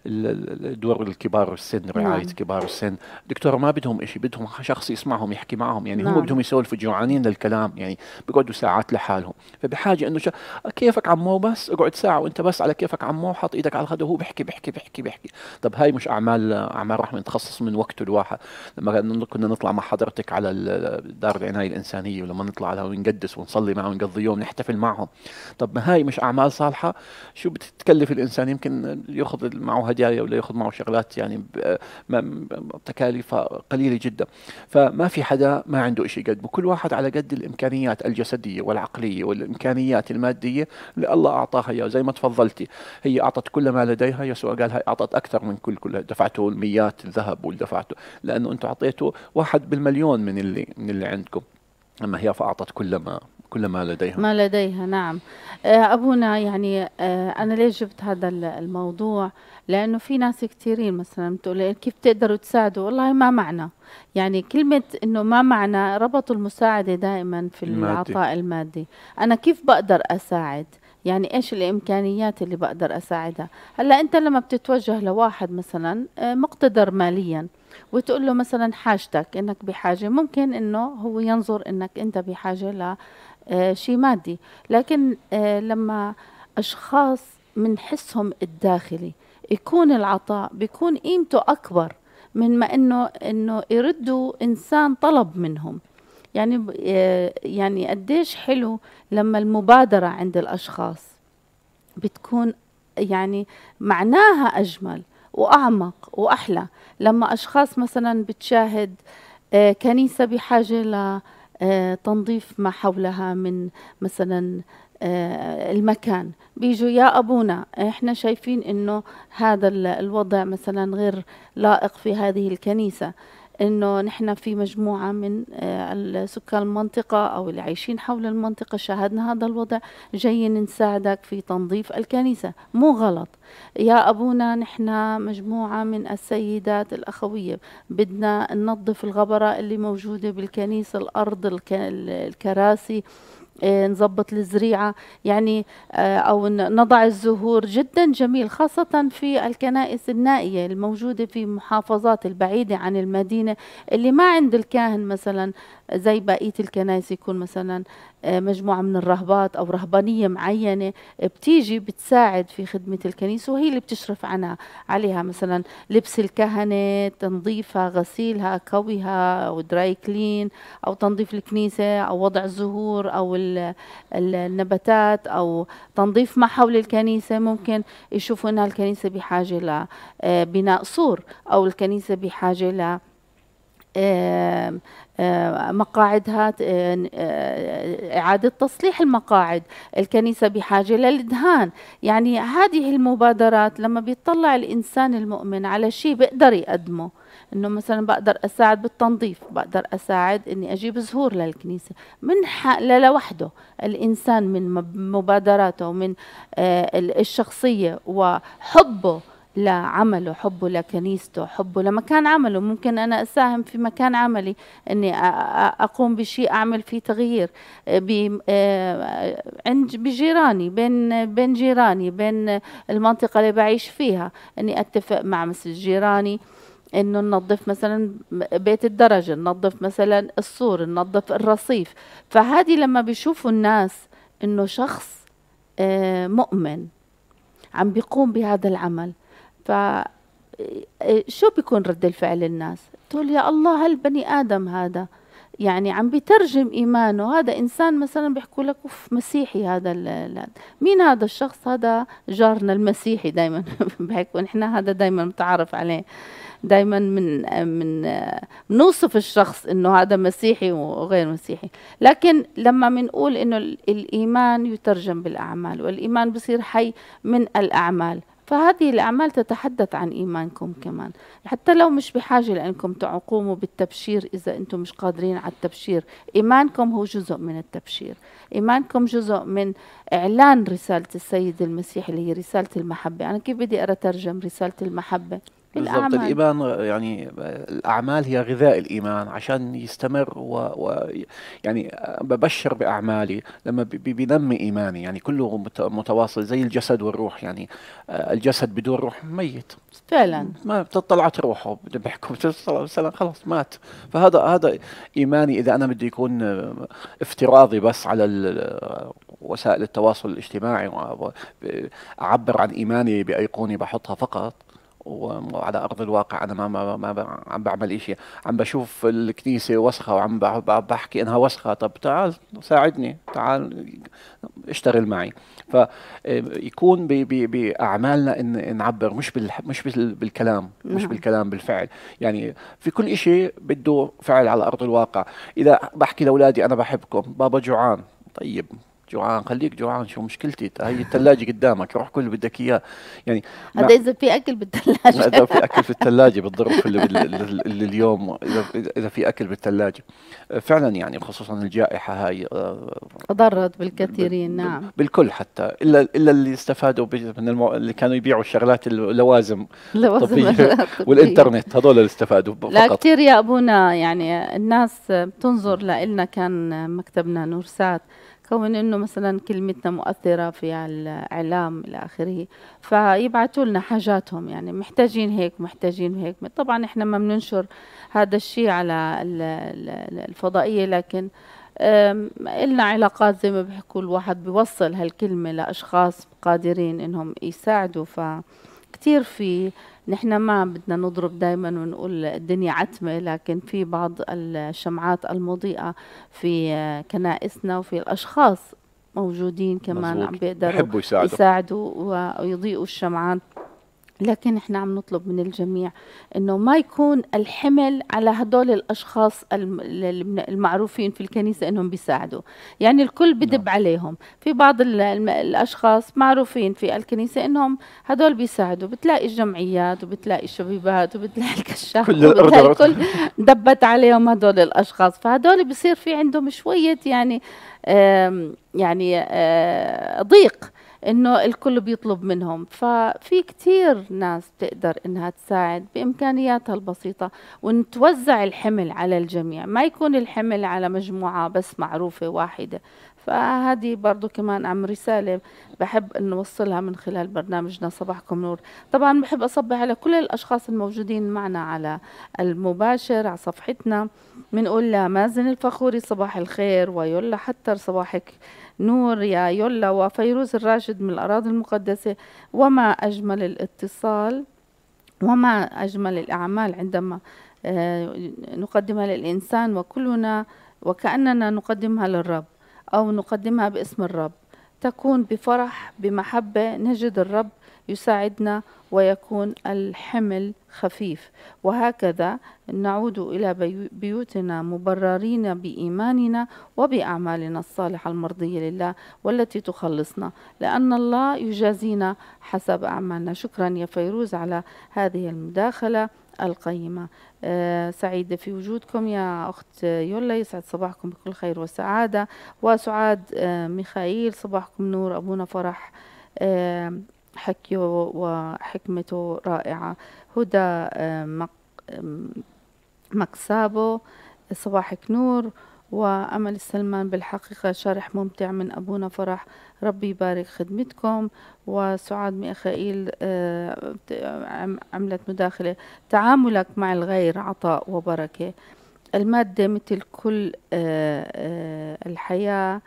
الدور الكبار السن نعم. رعايه كبار السن دكتوره ما بدهم شيء بدهم شخص يسمعهم يحكي معهم يعني نعم. هم بدهم يسولفوا جوعانين للكلام يعني بيقعدوا ساعات لحالهم فبحاجه انه شا... كيفك عمو بس اقعد ساعه وانت بس على كيفك عمو حاط ايدك على الغدا وهو بيحكي بيحكي بيحكي بيحكي طب هاي مش مش اعمال اعمال رحمه نتخصص من وقته الواحد لما كنا نطلع مع حضرتك على دار العنايه الانسانيه ولما نطلع لها ونقدس ونصلي معهم ونقضي يوم نحتفل معهم طب ما هاي مش اعمال صالحه شو بتتكلف الانسان يمكن ياخذ معه هدايا ولا ياخذ معه شغلات يعني تكاليف قليله جدا فما في حدا ما عنده شيء يقدمه كل واحد على قد الامكانيات الجسديه والعقليه والامكانيات الماديه اللي الله اعطاها اياه زي ما تفضلتي هي اعطت كل ما لديها يسوع قال هي اعطت اكثر من كل كل دفعته دفعتوا ميات الذهب واللي دفعتوا لانه انتم اعطيتوا واحد بالمليون من اللي من اللي عندكم اما هي فاعطت كل ما كل ما لديها ما لديها نعم آه، ابونا يعني آه، انا ليش جبت هذا الموضوع لانه في ناس كثيرين مثلا بتقول كيف تقدروا تساعدوا والله ما معنى يعني كلمه انه ما معنى ربطوا المساعده دائما في العطاء المادي انا كيف بقدر اساعد يعني ايش الامكانيات اللي بقدر اساعدها هلا انت لما بتتوجه لواحد مثلا آه، مقتدر ماليا وتقول له مثلا حاجتك انك بحاجه ممكن انه هو ينظر انك انت بحاجه لشيء آه، مادي لكن آه، لما اشخاص من حسهم الداخلي يكون العطاء بيكون قيمته اكبر من ما انه انه يردوا انسان طلب منهم يعني آه، يعني قديش حلو لما المبادرة عند الأشخاص بتكون يعني معناها أجمل وأعمق وأحلى لما أشخاص مثلا بتشاهد آه، كنيسة بحاجة لتنظيف آه، ما حولها من مثلا المكان بيجوا يا أبونا إحنا شايفين إنه هذا الوضع مثلا غير لائق في هذه الكنيسة انه نحن في مجموعه من آه، سكان المنطقه او اللي عايشين حول المنطقه شاهدنا هذا الوضع جايين نساعدك في تنظيف الكنيسه مو غلط يا ابونا نحن مجموعه من السيدات الاخويه بدنا ننظف الغبره اللي موجوده بالكنيسه الارض الكراسي آه، نظبط الزريعة يعني آه، أو نضع الزهور جدا جميل خاصة في الكنائس النائية الموجودة في محافظات البعيدة عن المدينة اللي ما عند الكاهن مثلا زي بقية الكنائس يكون مثلا آه، مجموعة من الرهبات أو رهبانية معينة بتيجي بتساعد في خدمة الكنيسة وهي اللي بتشرف عنها عليها مثلا لبس الكهنة تنظيفها غسيلها كويها أو دراي كلين أو تنظيف الكنيسة أو وضع الزهور أو النباتات او تنظيف ما حول الكنيسه ممكن يشوفوا انها الكنيسه بحاجه لبناء آه، سور او الكنيسه بحاجه ل مقاعدها آه، آه، إعادة تصليح المقاعد الكنيسة بحاجة للإدهان يعني هذه المبادرات لما بيطلع الإنسان المؤمن على شيء بيقدر يقدمه انه مثلا بقدر اساعد بالتنظيف بقدر اساعد اني اجيب زهور للكنيسه من حق لوحده الانسان من مبادراته ومن آه، الشخصيه وحبه لعمله حبه لكنيسته حبه لمكان عمله ممكن أنا أساهم في مكان عملي أني أقوم بشيء أعمل فيه تغيير آه، آه، عند بجيراني بين بين جيراني بين المنطقة اللي بعيش فيها أني أتفق مع مثل جيراني انه ننظف مثلا بيت الدرج ننظف مثلا السور ننظف الرصيف فهذه لما بيشوفوا الناس انه شخص آه، مؤمن عم بيقوم بهذا العمل ف آه، شو بيكون رد الفعل الناس تقول يا الله هل بني ادم هذا يعني عم بترجم ايمانه هذا انسان مثلا بيحكوا لك اوف مسيحي هذا ال... مين هذا الشخص هذا جارنا المسيحي دائما بحكوا نحن هذا دائما متعارف عليه دايما من من بنوصف الشخص انه هذا مسيحي وغير مسيحي لكن لما بنقول انه الايمان يترجم بالاعمال والايمان بصير حي من الاعمال فهذه الأعمال تتحدث عن إيمانكم كمان حتى لو مش بحاجة لأنكم تقوموا بالتبشير إذا أنتم مش قادرين على التبشير إيمانكم هو جزء من التبشير إيمانكم جزء من إعلان رسالة السيد المسيح اللي هي رسالة المحبة أنا يعني كيف بدي أترجم رسالة المحبة بالضبط الايمان يعني الاعمال هي غذاء الايمان عشان يستمر و, و يعني ببشر باعمالي لما بنمي ايماني يعني كله متواصل زي الجسد والروح يعني آه، الجسد بدون روح ميت فعلا ما طلعت روحه بحكم خلاص مات فهذا هذا ايماني اذا انا بدي يكون آه، افتراضي بس على وسائل التواصل الاجتماعي اعبر عن ايماني بايقوني بحطها فقط وعلى ارض الواقع انا ما ما, ما عم بعمل شيء عم بشوف الكنيسه وسخه وعم بحكي انها وسخه طب تعال ساعدني تعال اشتغل معي فيكون باعمالنا ان نعبر مش مش بالكلام مش نعم. بالكلام بالفعل يعني في كل شيء بده فعل على ارض الواقع اذا بحكي لاولادي انا بحبكم بابا جوعان طيب جوعان خليك جوعان شو مشكلتي هي الثلاجه قدامك روح كل اللي بدك اياه يعني هذا اذا في اكل بالثلاجه اذا في اكل في الثلاجه بالظروف اللي, اللي اليوم اذا في اكل بالثلاجه فعلا يعني خصوصا الجائحه هاي آه، ضرت بالكثيرين نعم بالكل حتى الا الا اللي استفادوا من المو... اللي كانوا يبيعوا الشغلات اللوازم الطبيه والانترنت هذول اللي استفادوا فقط لا كثير يا ابونا يعني الناس بتنظر لنا كان مكتبنا نورسات كون انه مثلا كلمتنا مؤثره في الاعلام الى اخره فيبعثوا لنا حاجاتهم يعني محتاجين هيك محتاجين هيك طبعا احنا ما بننشر هذا الشيء على الفضائيه لكن إلنا علاقات زي ما بيحكوا الواحد بيوصل هالكلمة لأشخاص قادرين إنهم يساعدوا فكتير في نحن ما بدنا نضرب دائما ونقول الدنيا عتمة لكن في بعض الشمعات المضيئة في كنائسنا وفي الأشخاص موجودين كمان مزبوط. عم بيقدروا يساعدوا. يساعدوا ويضيئوا الشمعات لكن احنا عم نطلب من الجميع انه ما يكون الحمل على هدول الاشخاص المعروفين في الكنيسه انهم بيساعدوا يعني الكل بدب نعم. عليهم في بعض الاشخاص معروفين في الكنيسه انهم هدول بيساعدوا بتلاقي الجمعيات وبتلاقي الشبيبات وبتلاقي الكشاف كل وبتلاقي الكل دبت عليهم هدول الاشخاص فهدول بصير في عندهم شويه يعني يعني آه، ضيق انه الكل بيطلب منهم ففي كثير ناس بتقدر انها تساعد بامكانياتها البسيطه ونتوزع الحمل على الجميع ما يكون الحمل على مجموعه بس معروفه واحده فهذه برضو كمان عم رسالة بحب أن نوصلها من خلال برنامجنا صباحكم نور طبعا بحب أصبح على كل الأشخاص الموجودين معنا على المباشر على صفحتنا بنقول لمازن الفخوري صباح الخير ويلا حتى صباحك نور يا يولا وفيروز الراشد من الأراضي المقدسة وما أجمل الاتصال وما أجمل الأعمال عندما آه، نقدمها للإنسان وكلنا وكأننا نقدمها للرب أو نقدمها باسم الرب تكون بفرح بمحبة نجد الرب يساعدنا ويكون الحمل خفيف وهكذا نعود إلى بيوتنا مبررين بإيماننا وبأعمالنا الصالحة المرضية لله والتي تخلصنا لأن الله يجازينا حسب أعمالنا شكرا يا فيروز على هذه المداخلة القيمة آه، سعيدة في وجودكم يا أخت يولا يسعد صباحكم بكل خير وسعادة وسعاد آه، ميخائيل صباحكم نور أبونا فرح آه، حكيه وحكمته رائعة هدى آه، مكسابه آه، صباحك نور وأمل السلمان بالحقيقة شرح ممتع من أبونا فرح ربي يبارك خدمتكم وسعاد ميخائيل آه، عملت مداخلة تعاملك مع الغير عطاء وبركة المادة مثل كل الحياة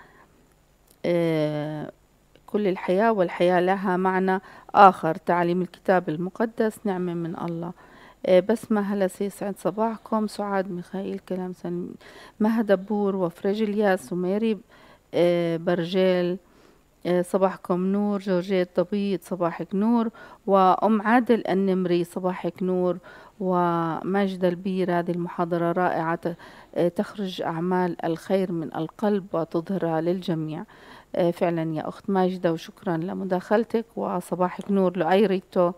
كل الحياة والحياة لها معنى آخر تعليم الكتاب المقدس نعمة من الله آه، بسمة هلا سيسعد صباحكم سعاد ميخائيل كلام سن مها دبور وفرج الياس وميري آه، برجيل آه، صباحكم نور جورجيت طبيط صباحك نور وأم عادل النمري صباحك نور وماجدة البير هذه المحاضرة رائعة تخرج أعمال الخير من القلب وتظهرها للجميع آه، فعلا يا أخت ماجدة وشكرا لمداخلتك وصباحك نور لأي ريتو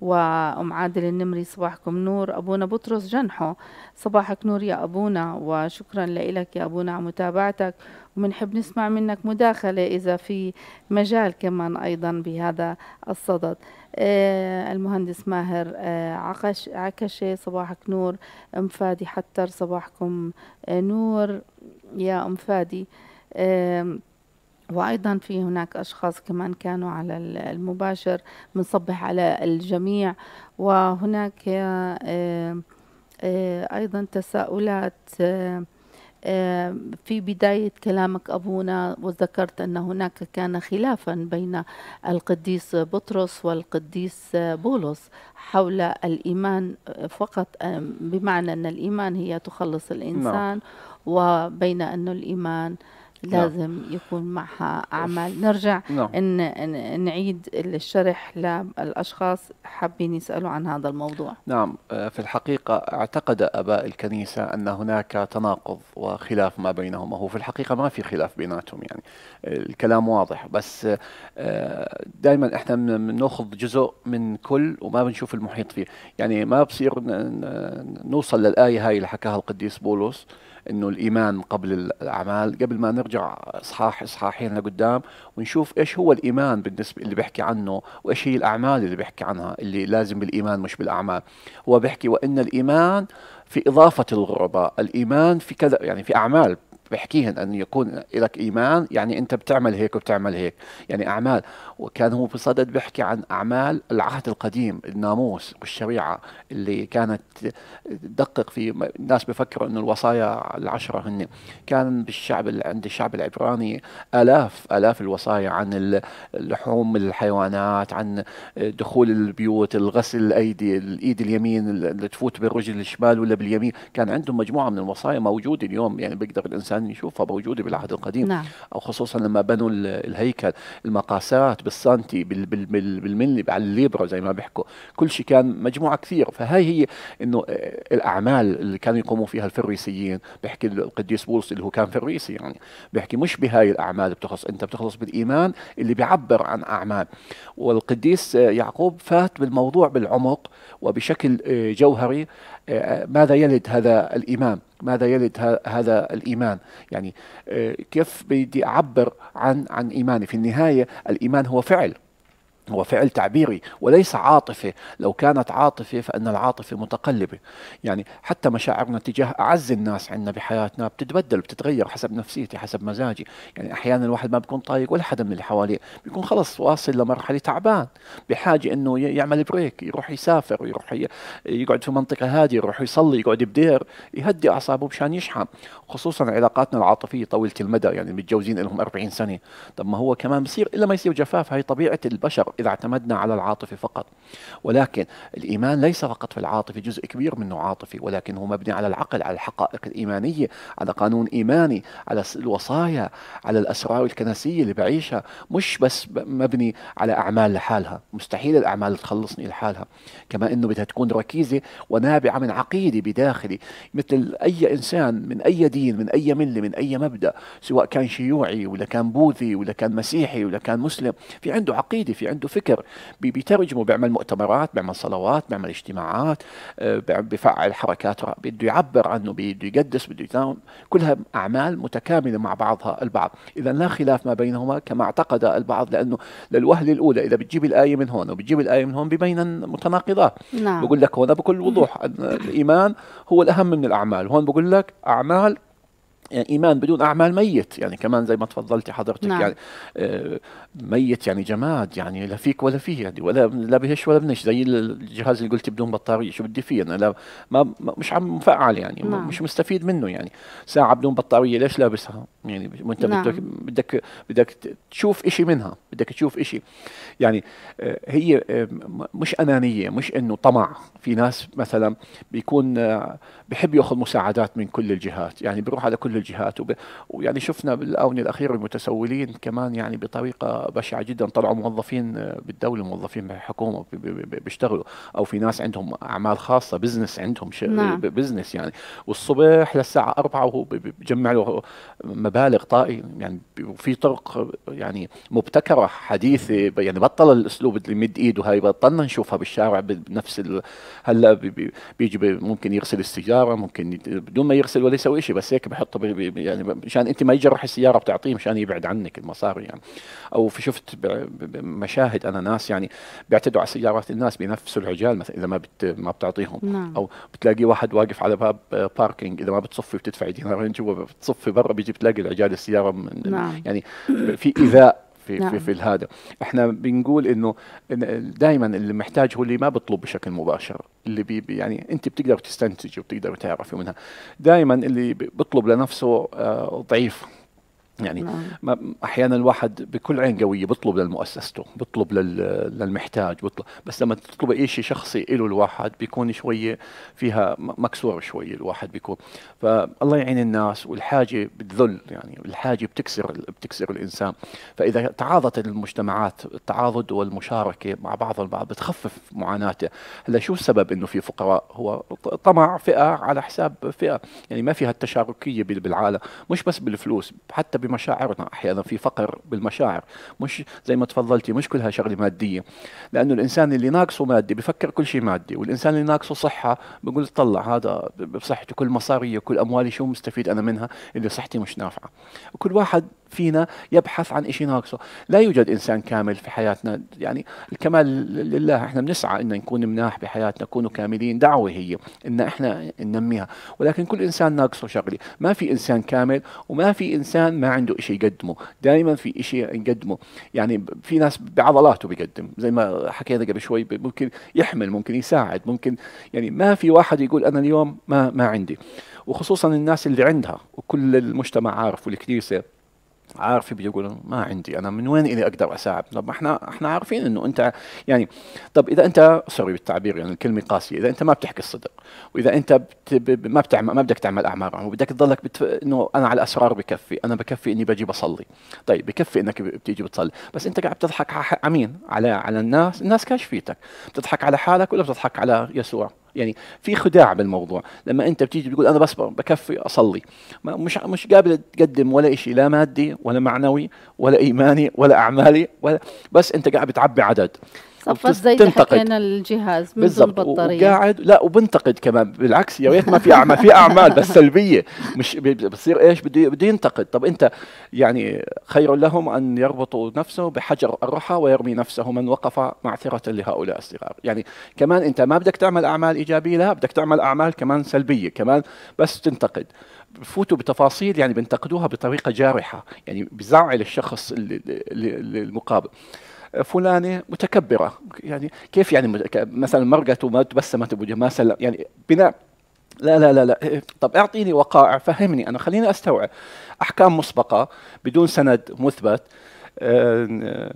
وأم عادل النمري صباحكم نور أبونا بطرس جنحه صباحك نور يا أبونا وشكرا لك يا أبونا على متابعتك وبنحب نسمع منك مداخلة إذا في مجال كمان أيضا بهذا الصدد آه، المهندس ماهر آه، عقش عكشة صباحك نور أم فادي حتر صباحكم نور يا أم فادي وايضا في هناك اشخاص كمان كانوا على المباشر بنصبح على الجميع وهناك آه، آه، ايضا تساؤلات آه، في بداية كلامك أبونا وذكرت أن هناك كان خلافا بين القديس بطرس والقديس بولس حول الإيمان فقط بمعنى أن الإيمان هي تخلص نعم. الإنسان وبين أن الإيمان نعم. لازم نعم. يكون معها أعمال نرجع نعم. إن نعيد الشرح للأشخاص حابين يسألوا عن هذا الموضوع نعم آه، في الحقيقة اعتقد أباء الكنيسة أن هناك تناقض وخلاف ما بينهما هو في الحقيقة ما في خلاف بيناتهم يعني الكلام واضح بس آه، دائما احنا بناخذ جزء من كل وما بنشوف المحيط فيه يعني ما بصير نوصل للآية هاي اللي حكاها القديس بولس انه الايمان قبل الاعمال قبل ما نرجع اصحاح اصحاحين لقدام ونشوف ايش هو الايمان بالنسبه اللي بيحكي عنه وايش هي الاعمال اللي بيحكي عنها اللي لازم بالايمان مش بالاعمال هو بيحكي وان الايمان في اضافه الغرباء الايمان في كذا يعني في اعمال بحكيهن أن يكون لك إيمان يعني أنت بتعمل هيك وبتعمل هيك يعني أعمال وكان هو بصدد بيحكي عن أعمال العهد القديم الناموس والشريعة اللي كانت تدقق في الناس بفكروا أنه الوصايا العشرة هن كان بالشعب عند الشعب العبراني آلاف آلاف الوصايا عن لحوم الحيوانات عن دخول البيوت الغسل الأيدي الإيد اليمين اللي تفوت بالرجل الشمال ولا باليمين كان عندهم مجموعة من الوصايا موجودة اليوم يعني بيقدر الإنسان الإنسان يشوفها موجودة بالعهد القديم نعم. أو خصوصا لما بنوا الهيكل المقاسات بالسنتي بالملي على الليبرو زي ما بيحكوا كل شيء كان مجموعة كثير فهاي هي إنه آه، الأعمال اللي كانوا يقوموا فيها الفريسيين بيحكي القديس بولس اللي هو كان فريسي يعني بيحكي مش بهاي الأعمال بتخلص أنت بتخلص بالإيمان اللي بيعبر عن أعمال والقديس آه، يعقوب فات بالموضوع بالعمق وبشكل آه، جوهري ماذا يلد هذا الإيمان ماذا يلد هذا الإيمان يعني آه، كيف بدي أعبر عن عن إيماني في النهاية الإيمان هو فعل هو فعل تعبيري وليس عاطفة لو كانت عاطفة فإن العاطفة متقلبة يعني حتى مشاعرنا تجاه أعز الناس عندنا بحياتنا بتتبدل بتتغير حسب نفسيتي حسب مزاجي يعني أحيانا الواحد ما بيكون طايق ولا حدا من اللي حواليه بيكون خلص واصل لمرحلة تعبان بحاجة أنه يعمل بريك يروح يسافر يروح يقعد في منطقة هادية يروح يصلي يقعد بدير يهدي أعصابه مشان يشحن خصوصا علاقاتنا العاطفية طويلة المدى يعني متجوزين لهم 40 سنة طب ما هو كمان بصير إلا ما يصير جفاف هاي طبيعة البشر إذا اعتمدنا على العاطفة فقط ولكن الإيمان ليس فقط في العاطفة جزء كبير منه عاطفي ولكن هو مبني على العقل على الحقائق الإيمانية على قانون إيماني على الوصايا على الأسرار الكنسية اللي بعيشها مش بس مبني على أعمال لحالها مستحيل الأعمال تخلصني لحالها كما أنه بدها تكون ركيزة ونابعة من عقيدة بداخلي مثل أي إنسان من أي دين من أي ملة من أي مبدأ سواء كان شيوعي ولا كان بوذي ولا كان مسيحي ولا كان مسلم في عنده عقيدة في عنده عنده فكر بيترجمه بيعمل مؤتمرات بيعمل صلوات بيعمل اجتماعات آه، بيفعل حركات بده يعبر عنه بده يقدس بده يتناوم كلها أعمال متكاملة مع بعضها البعض إذا لا خلاف ما بينهما كما اعتقد البعض لأنه للوهلة الأولى إذا بتجيب الآية من هون وبتجيب الآية من هون ببين متناقضات نعم. بقول لك هون بكل وضوح الإيمان هو الأهم من الأعمال هون بقول لك أعمال يعني ايمان بدون اعمال ميت يعني كمان زي ما تفضلتي حضرتك نعم. يعني آه، ميت يعني جماد يعني لا فيك ولا فيه يعني ولا لا بهش ولا بنش زي الجهاز اللي قلتي بدون بطاريه شو بدي فيه انا لا ما مش عم مفعل يعني نعم. مش مستفيد منه يعني ساعه بدون بطاريه ليش لابسها يعني وانت نعم. بدك بدك بدك تشوف شيء منها بدك تشوف شيء يعني آه، هي آه، مش انانيه مش انه طمع في ناس مثلا بيكون بحب ياخذ مساعدات من كل الجهات يعني بيروح على كل الجهات وب... ويعني شفنا بالاونه الاخيره المتسولين كمان يعني بطريقه بشعه جدا طلعوا موظفين بالدوله موظفين بالحكومه بيشتغلوا او في ناس عندهم اعمال خاصه بزنس عندهم ش... نعم. بزنس يعني والصبح للساعه 4 وهو بجمع له مبالغ طائله يعني وفي طرق يعني مبتكره حديثه يعني بطل الاسلوب اللي مد ايده هاي بطلنا نشوفها بالشارع بنفس ال... هلا بيجي ممكن يغسل السجاره السياره ممكن بدون ما يغسل ولا يسوي شيء بس هيك بحطه يعني مشان انت ما يجرح السياره بتعطيه مشان يبعد عنك المصاري يعني او في شفت مشاهد انا ناس يعني بيعتدوا على سيارات الناس بنفسوا العجال مثلا اذا ما بت ما بتعطيهم نعم. او بتلاقي واحد واقف على باب باركينج اذا ما بتصفي بتدفع دينارين جوا بتصفي برا بيجي بتلاقي العجال السياره من نعم. يعني في ايذاء في نعم. في, في هذا احنا بنقول انه دائما اللي محتاج هو اللي ما بيطلب بشكل مباشر اللي بي يعني انت بتقدر تستنتج وبتقدر تعرفي منها دائما اللي بيطلب لنفسه آه، ضعيف يعني نعم. احيانا الواحد بكل عين قويه بيطلب لمؤسسته بيطلب للمحتاج بيطلب بس لما تطلب اي شيء شخصي له الواحد بيكون شويه فيها مكسور شويه الواحد بيكون فالله يعين الناس والحاجه بتذل يعني الحاجه بتكسر بتكسر الانسان فاذا تعاضت المجتمعات التعاضد والمشاركه مع بعض البعض بتخفف معاناته هلا شو السبب انه في فقراء هو طمع فئه على حساب فئه يعني ما فيها التشاركيه بالعالم مش بس بالفلوس حتى بمشاعرنا احيانا في فقر بالمشاعر مش زي ما تفضلتي مش كلها شغله ماديه لانه الانسان اللي ناقصه مادي بفكر كل شيء مادي والانسان اللي ناقصه صحه بقول طلع هذا بصحته كل مصاري كل اموالي شو مستفيد انا منها اللي صحتي مش نافعه وكل واحد فينا يبحث عن شيء ناقصه لا يوجد إنسان كامل في حياتنا يعني الكمال لله احنا بنسعى أن نكون مناح بحياتنا نكون كاملين دعوة هي أن احنا ننميها ولكن كل إنسان ناقصه شغلة ما في إنسان كامل وما في إنسان ما عنده شيء يقدمه دائما في شيء يقدمه يعني في ناس بعضلاته بيقدم زي ما حكينا قبل شوي ممكن يحمل ممكن يساعد ممكن يعني ما في واحد يقول أنا اليوم ما ما عندي وخصوصا الناس اللي عندها وكل المجتمع عارف والكنيسه عارف بيقول ما عندي انا من وين الي اقدر اساعد طب احنا احنا عارفين انه انت يعني طب اذا انت سوري بالتعبير يعني الكلمه قاسيه اذا انت ما بتحكي الصدق واذا انت بت ما بتعمل ما بدك تعمل اعمار وبدك تضلك بتف... انه انا على الاسرار بكفي انا بكفي اني بجي بصلي طيب بكفي انك بتيجي بتصلي بس انت قاعد بتضحك على مين على على الناس الناس كاشفيتك بتضحك على حالك ولا بتضحك على يسوع يعني في خداع بالموضوع لما انت بتيجي بتقول انا بس بكفي اصلي مش مش قابل تقدم ولا شيء لا مادي ولا معنوي ولا ايماني ولا اعمالي ولا بس انت قاعد بتعبي عدد صفت زي حكينا الجهاز منذ البطاريه وقاعد لا وبنتقد كمان بالعكس يا ريت ما في اعمال في اعمال بس سلبيه مش بصير ايش بده بده ينتقد طب انت يعني خير لهم ان يربطوا نفسه بحجر الرحى ويرمي نفسه من وقف معثره لهؤلاء الصغار يعني كمان انت ما بدك تعمل اعمال ايجابيه لا بدك تعمل اعمال كمان سلبيه كمان بس تنتقد بفوتوا بتفاصيل يعني بينتقدوها بطريقه جارحه يعني بزعل الشخص اللي المقابل فلانه متكبره يعني كيف يعني مثلا مرقت وما تبسمت ابو ما سلم يعني بناء لا لا لا لا إيه، طب اعطيني وقائع فهمني انا خليني استوعب احكام مسبقه بدون سند مثبت آه،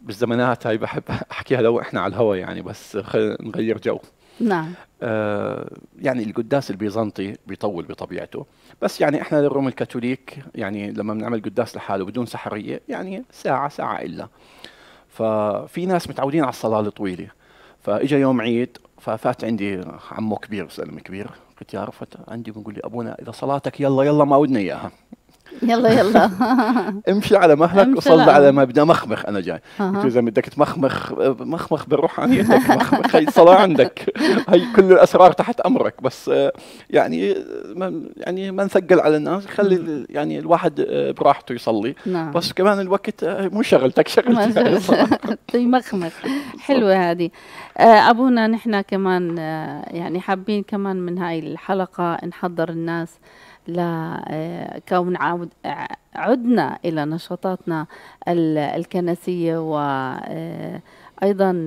بالزمانات هاي بحب احكيها لو احنا على الهواء يعني بس نغير جو نعم آه يعني القداس البيزنطي بيطول بطبيعته بس يعني احنا الروم الكاثوليك يعني لما بنعمل قداس لحاله بدون سحريه يعني ساعه ساعه الا ففي ناس متعودين على الصلاه الطويله فاجا يوم عيد ففات عندي عمه كبير سلم كبير قلت يا رفت عندي بنقول لي ابونا اذا صلاتك يلا يلا ما ودنا اياها يلا يلا امشي على مهلك وصل على ما بدي مخمخ انا جاي قلت اذا بدك تمخمخ مخمخ بروحانيتك مخمخ هي الصلاه عندك هي كل الاسرار تحت امرك بس آه، يعني يعني ما نثقل على الناس خلي يعني الواحد آه، براحته يصلي نعم. بس كمان الوقت آه، مو شغلتك شغلتك طيب، مخمخ حلوه هذه ابونا نحن كمان يعني حابين كمان من هاي الحلقه نحضر الناس لكون آه، عود آه، عدنا إلى نشاطاتنا الكنسية وأيضا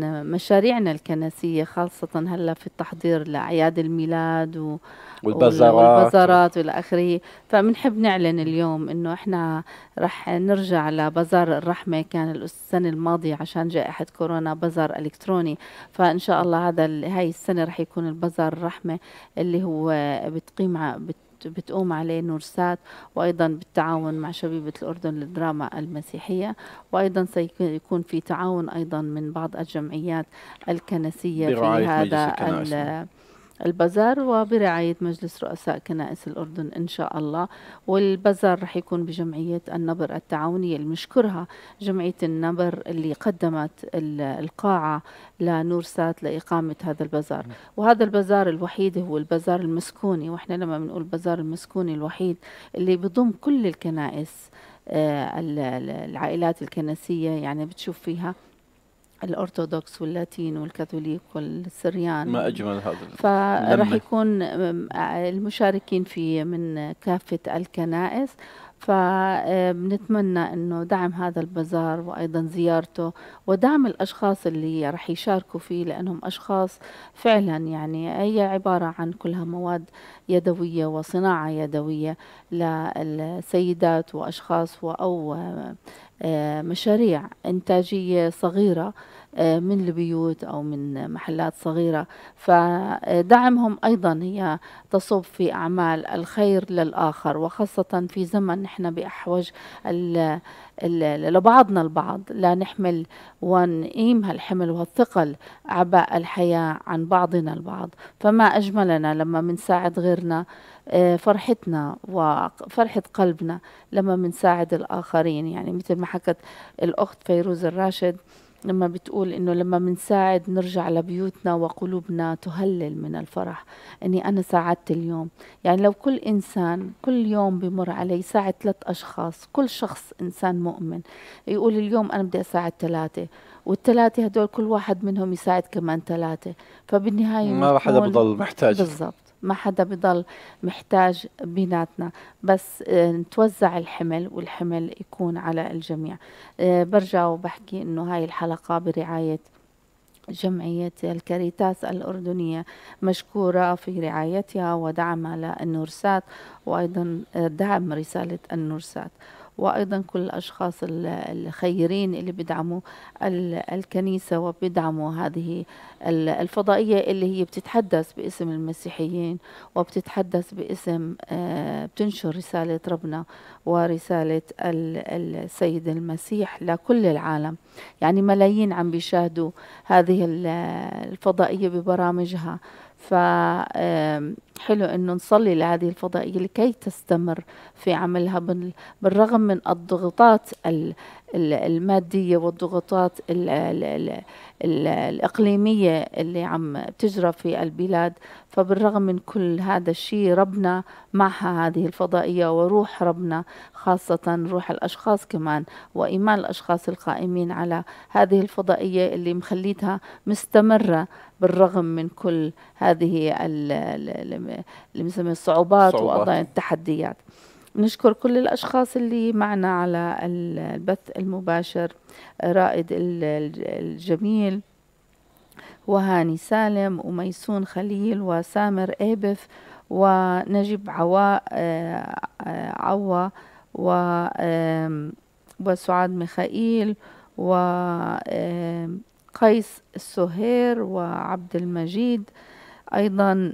آه، مشاريعنا الكنسية خاصة هلا في التحضير لأعياد الميلاد و والبازارات والبازارات والى اخره فبنحب نعلن اليوم انه احنا رح نرجع لبازار الرحمه كان السنه الماضيه عشان جائحه كورونا بازار الكتروني فان شاء الله هذا هاي السنه رح يكون البازار الرحمه اللي هو بتقيم بت بتقوم عليه نورسات وأيضا بالتعاون مع شبيبة الأردن للدراما المسيحية وأيضا سيكون في تعاون أيضا من بعض الجمعيات الكنسية في هذا البازار وبرعاية مجلس رؤساء كنائس الأردن إن شاء الله والبازار رح يكون بجمعية النبر التعاونية اللي بنشكرها جمعية النبر اللي قدمت القاعة لنورسات لإقامة هذا البازار وهذا البازار الوحيد هو البازار المسكوني وإحنا لما بنقول بازار المسكوني الوحيد اللي بضم كل الكنائس آه، العائلات الكنسية يعني بتشوف فيها الأرثوذكس واللاتين والكاثوليك والسريان ما أجمل هذا فراح يكون المشاركين فيه من كافة الكنائس فبنتمنى انه دعم هذا البازار وايضا زيارته ودعم الاشخاص اللي راح يشاركوا فيه لانهم اشخاص فعلا يعني هي عباره عن كلها مواد يدويه وصناعه يدويه للسيدات واشخاص او آه، مشاريع إنتاجية صغيرة آه، من البيوت أو من محلات صغيرة فدعمهم أيضا هي تصب في أعمال الخير للآخر وخاصة في زمن نحن بأحوج لبعضنا البعض لا نحمل ونقيم هالحمل والثقل عباء الحياة عن بعضنا البعض فما أجملنا لما منساعد غيرنا آه، فرحتنا وفرحة قلبنا لما بنساعد الآخرين يعني مثل ما حكت الأخت فيروز الراشد لما بتقول انه لما بنساعد نرجع لبيوتنا وقلوبنا تهلل من الفرح اني انا ساعدت اليوم يعني لو كل انسان كل يوم بمر علي ساعد ثلاث اشخاص كل شخص انسان مؤمن يقول اليوم انا بدي اساعد ثلاثه والثلاثه هدول كل واحد منهم يساعد كمان ثلاثه فبالنهايه ما حدا بضل محتاج بالضبط ما حدا بضل محتاج بيناتنا بس آه، نتوزع الحمل والحمل يكون على الجميع آه، برجع وبحكي انه هاي الحلقة برعاية جمعية الكاريتاس الأردنية مشكورة في رعايتها ودعمها للنورسات وأيضا آه، دعم رسالة النورسات وايضا كل الاشخاص الخيرين اللي بيدعموا الكنيسه وبيدعموا هذه الفضائيه اللي هي بتتحدث باسم المسيحيين وبتتحدث باسم آه، بتنشر رساله ربنا ورساله السيد المسيح لكل العالم يعني ملايين عم بيشاهدوا هذه الفضائيه ببرامجها فحلو انه نصلي لهذه الفضائية لكي تستمر في عملها بالرغم من الضغوطات المادية والضغوطات الإقليمية اللي عم تجرى في البلاد فبالرغم من كل هذا الشيء ربنا معها هذه الفضائية وروح ربنا خاصة روح الأشخاص كمان وإيمان الأشخاص القائمين على هذه الفضائية اللي مخليتها مستمرة بالرغم من كل هذه اللي الصعوبات وأيضا التحديات نشكر كل الأشخاص اللي معنا على البث المباشر رائد الجميل وهاني سالم وميسون خليل وسامر ايبف ونجيب عواء آه، عوا و وسعاد ميخائيل وقيس السهير وعبد المجيد أيضا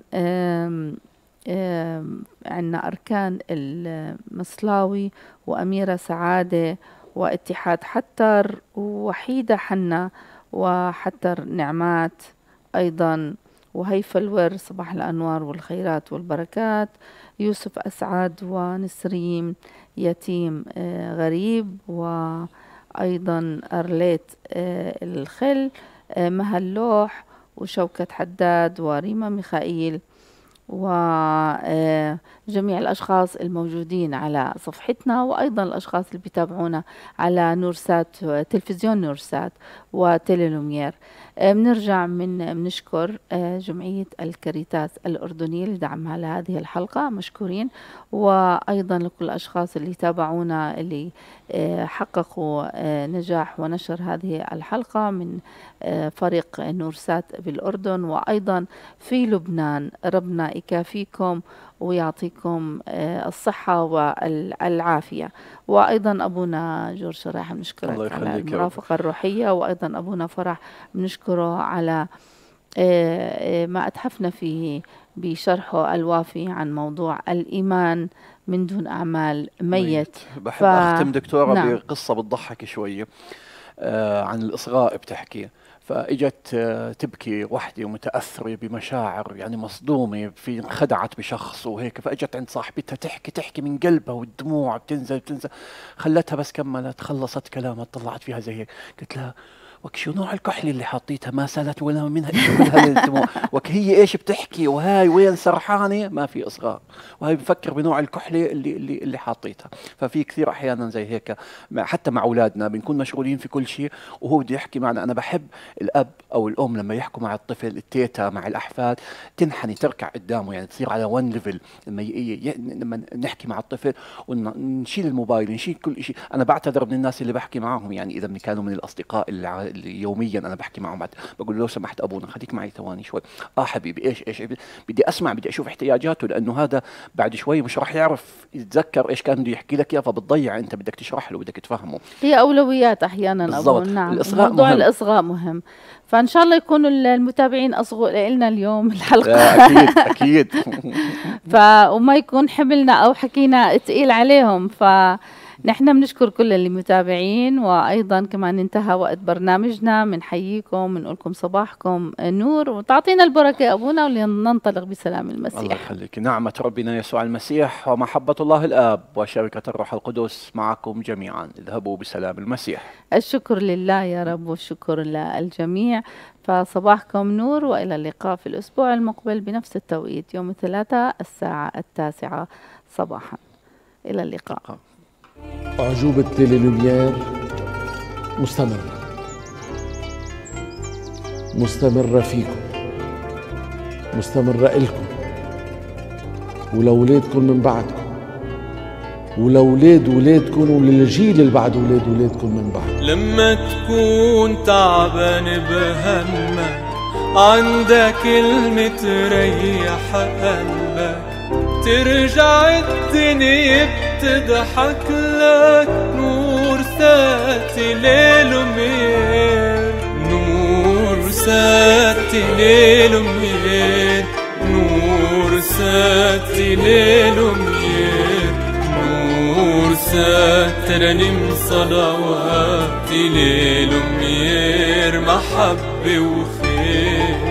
عندنا أركان المصلاوي وأميرة سعادة واتحاد حتر ووحيدة حنا وحتى نعمات أيضا وهيفا الور صباح الأنوار والخيرات والبركات يوسف أسعد ونسريم يتيم آه، غريب وأيضا أرليت آه، الخل آه، مها اللوح وشوكة حداد وريما ميخائيل وجميع الأشخاص الموجودين على صفحتنا وأيضا الأشخاص اللي بيتابعونا على نورسات تلفزيون نورسات وتيلي لوميير آه، بنرجع من بنشكر آه، جمعية الكاريتاس الأردنية لدعمها لهذه الحلقة مشكورين وأيضا لكل الأشخاص اللي تابعونا اللي آه، حققوا نجاح ونشر هذه الحلقة من فريق نورسات بالأردن وأيضا في لبنان ربنا يكافيكم ويعطيكم آه، الصحة والعافية وأيضا أبونا جورج شراح بنشكرك على المرافقة الروحية وأيضا أبونا فرح بنشكره على آه، آه، ما أتحفنا فيه بشرحه الوافي عن موضوع الإيمان من دون أعمال ميت بحب ف... أختم دكتورة نعم. بقصة بتضحك شوية عن الإصغاء بتحكي فاجت آه، تبكي وحدي ومتاثره بمشاعر يعني مصدومه في انخدعت بشخص وهيك فاجت عند صاحبتها تحكي تحكي من قلبها والدموع بتنزل بتنزل خلتها بس كملت خلصت كلامها طلعت فيها زي هيك قلت لها وك نوع الكحلة اللي حاطيتها ما سالت ولا منها ولا وك هي ايش بتحكي وهاي وين سرحانة ما في اصغاء وهي بفكر بنوع الكحل اللي اللي اللي حاطيتها ففي كثير احيانا زي هيك حتى مع اولادنا بنكون مشغولين في كل شيء وهو بده يحكي معنا انا بحب الاب او الام لما يحكوا مع الطفل التيتا مع الاحفاد تنحني تركع قدامه يعني تصير على وان ليفل لما لما نحكي مع الطفل ونشيل الموبايل نشيل كل شيء انا بعتذر من الناس اللي بحكي معهم يعني اذا كانوا من الاصدقاء اللي يوميا انا بحكي معهم بعد بقول له لو سمحت ابونا خليك معي ثواني شوي اه حبيبي ايش ايش بدي اسمع بدي اشوف احتياجاته لانه هذا بعد شوي مش راح يعرف يتذكر ايش كان بده يحكي لك اياه فبتضيع انت بدك تشرح له بدك تفهمه هي اولويات احيانا بالضبط نعم الاصغاء موضوع مهم. الاصغاء مهم فان شاء الله يكونوا المتابعين اصغوا لنا اليوم الحلقه آه، اكيد اكيد ف وما يكون حملنا او حكينا ثقيل عليهم ف نحن بنشكر كل اللي متابعين وايضا كمان انتهى وقت برنامجنا بنحييكم بنقول لكم صباحكم نور وتعطينا البركه ابونا ولننطلق بسلام المسيح الله يخليك نعمه ربنا يسوع المسيح ومحبه الله الاب وشركه الروح القدس معكم جميعا اذهبوا بسلام المسيح الشكر لله يا رب والشكر للجميع فصباحكم نور والى اللقاء في الاسبوع المقبل بنفس التوقيت يوم الثلاثاء الساعه التاسعه صباحا الى اللقاء أعجوبة تيلي لوميير مستمرة مستمرة فيكم مستمرة إلكم ولولادكم من بعدكم ولولاد ولادكم وللجيل اللي بعد ولاد ولادكم من بعد لما تكون تعبان بهمك عندك كلمة تريح قلبك ترجع الدنيا بتضحك لك نور ساتي ليل وميل نور ساتي ليل وميل نور ساتي ليل وميل نور رنم صلواتي ليل وميل محبة وخير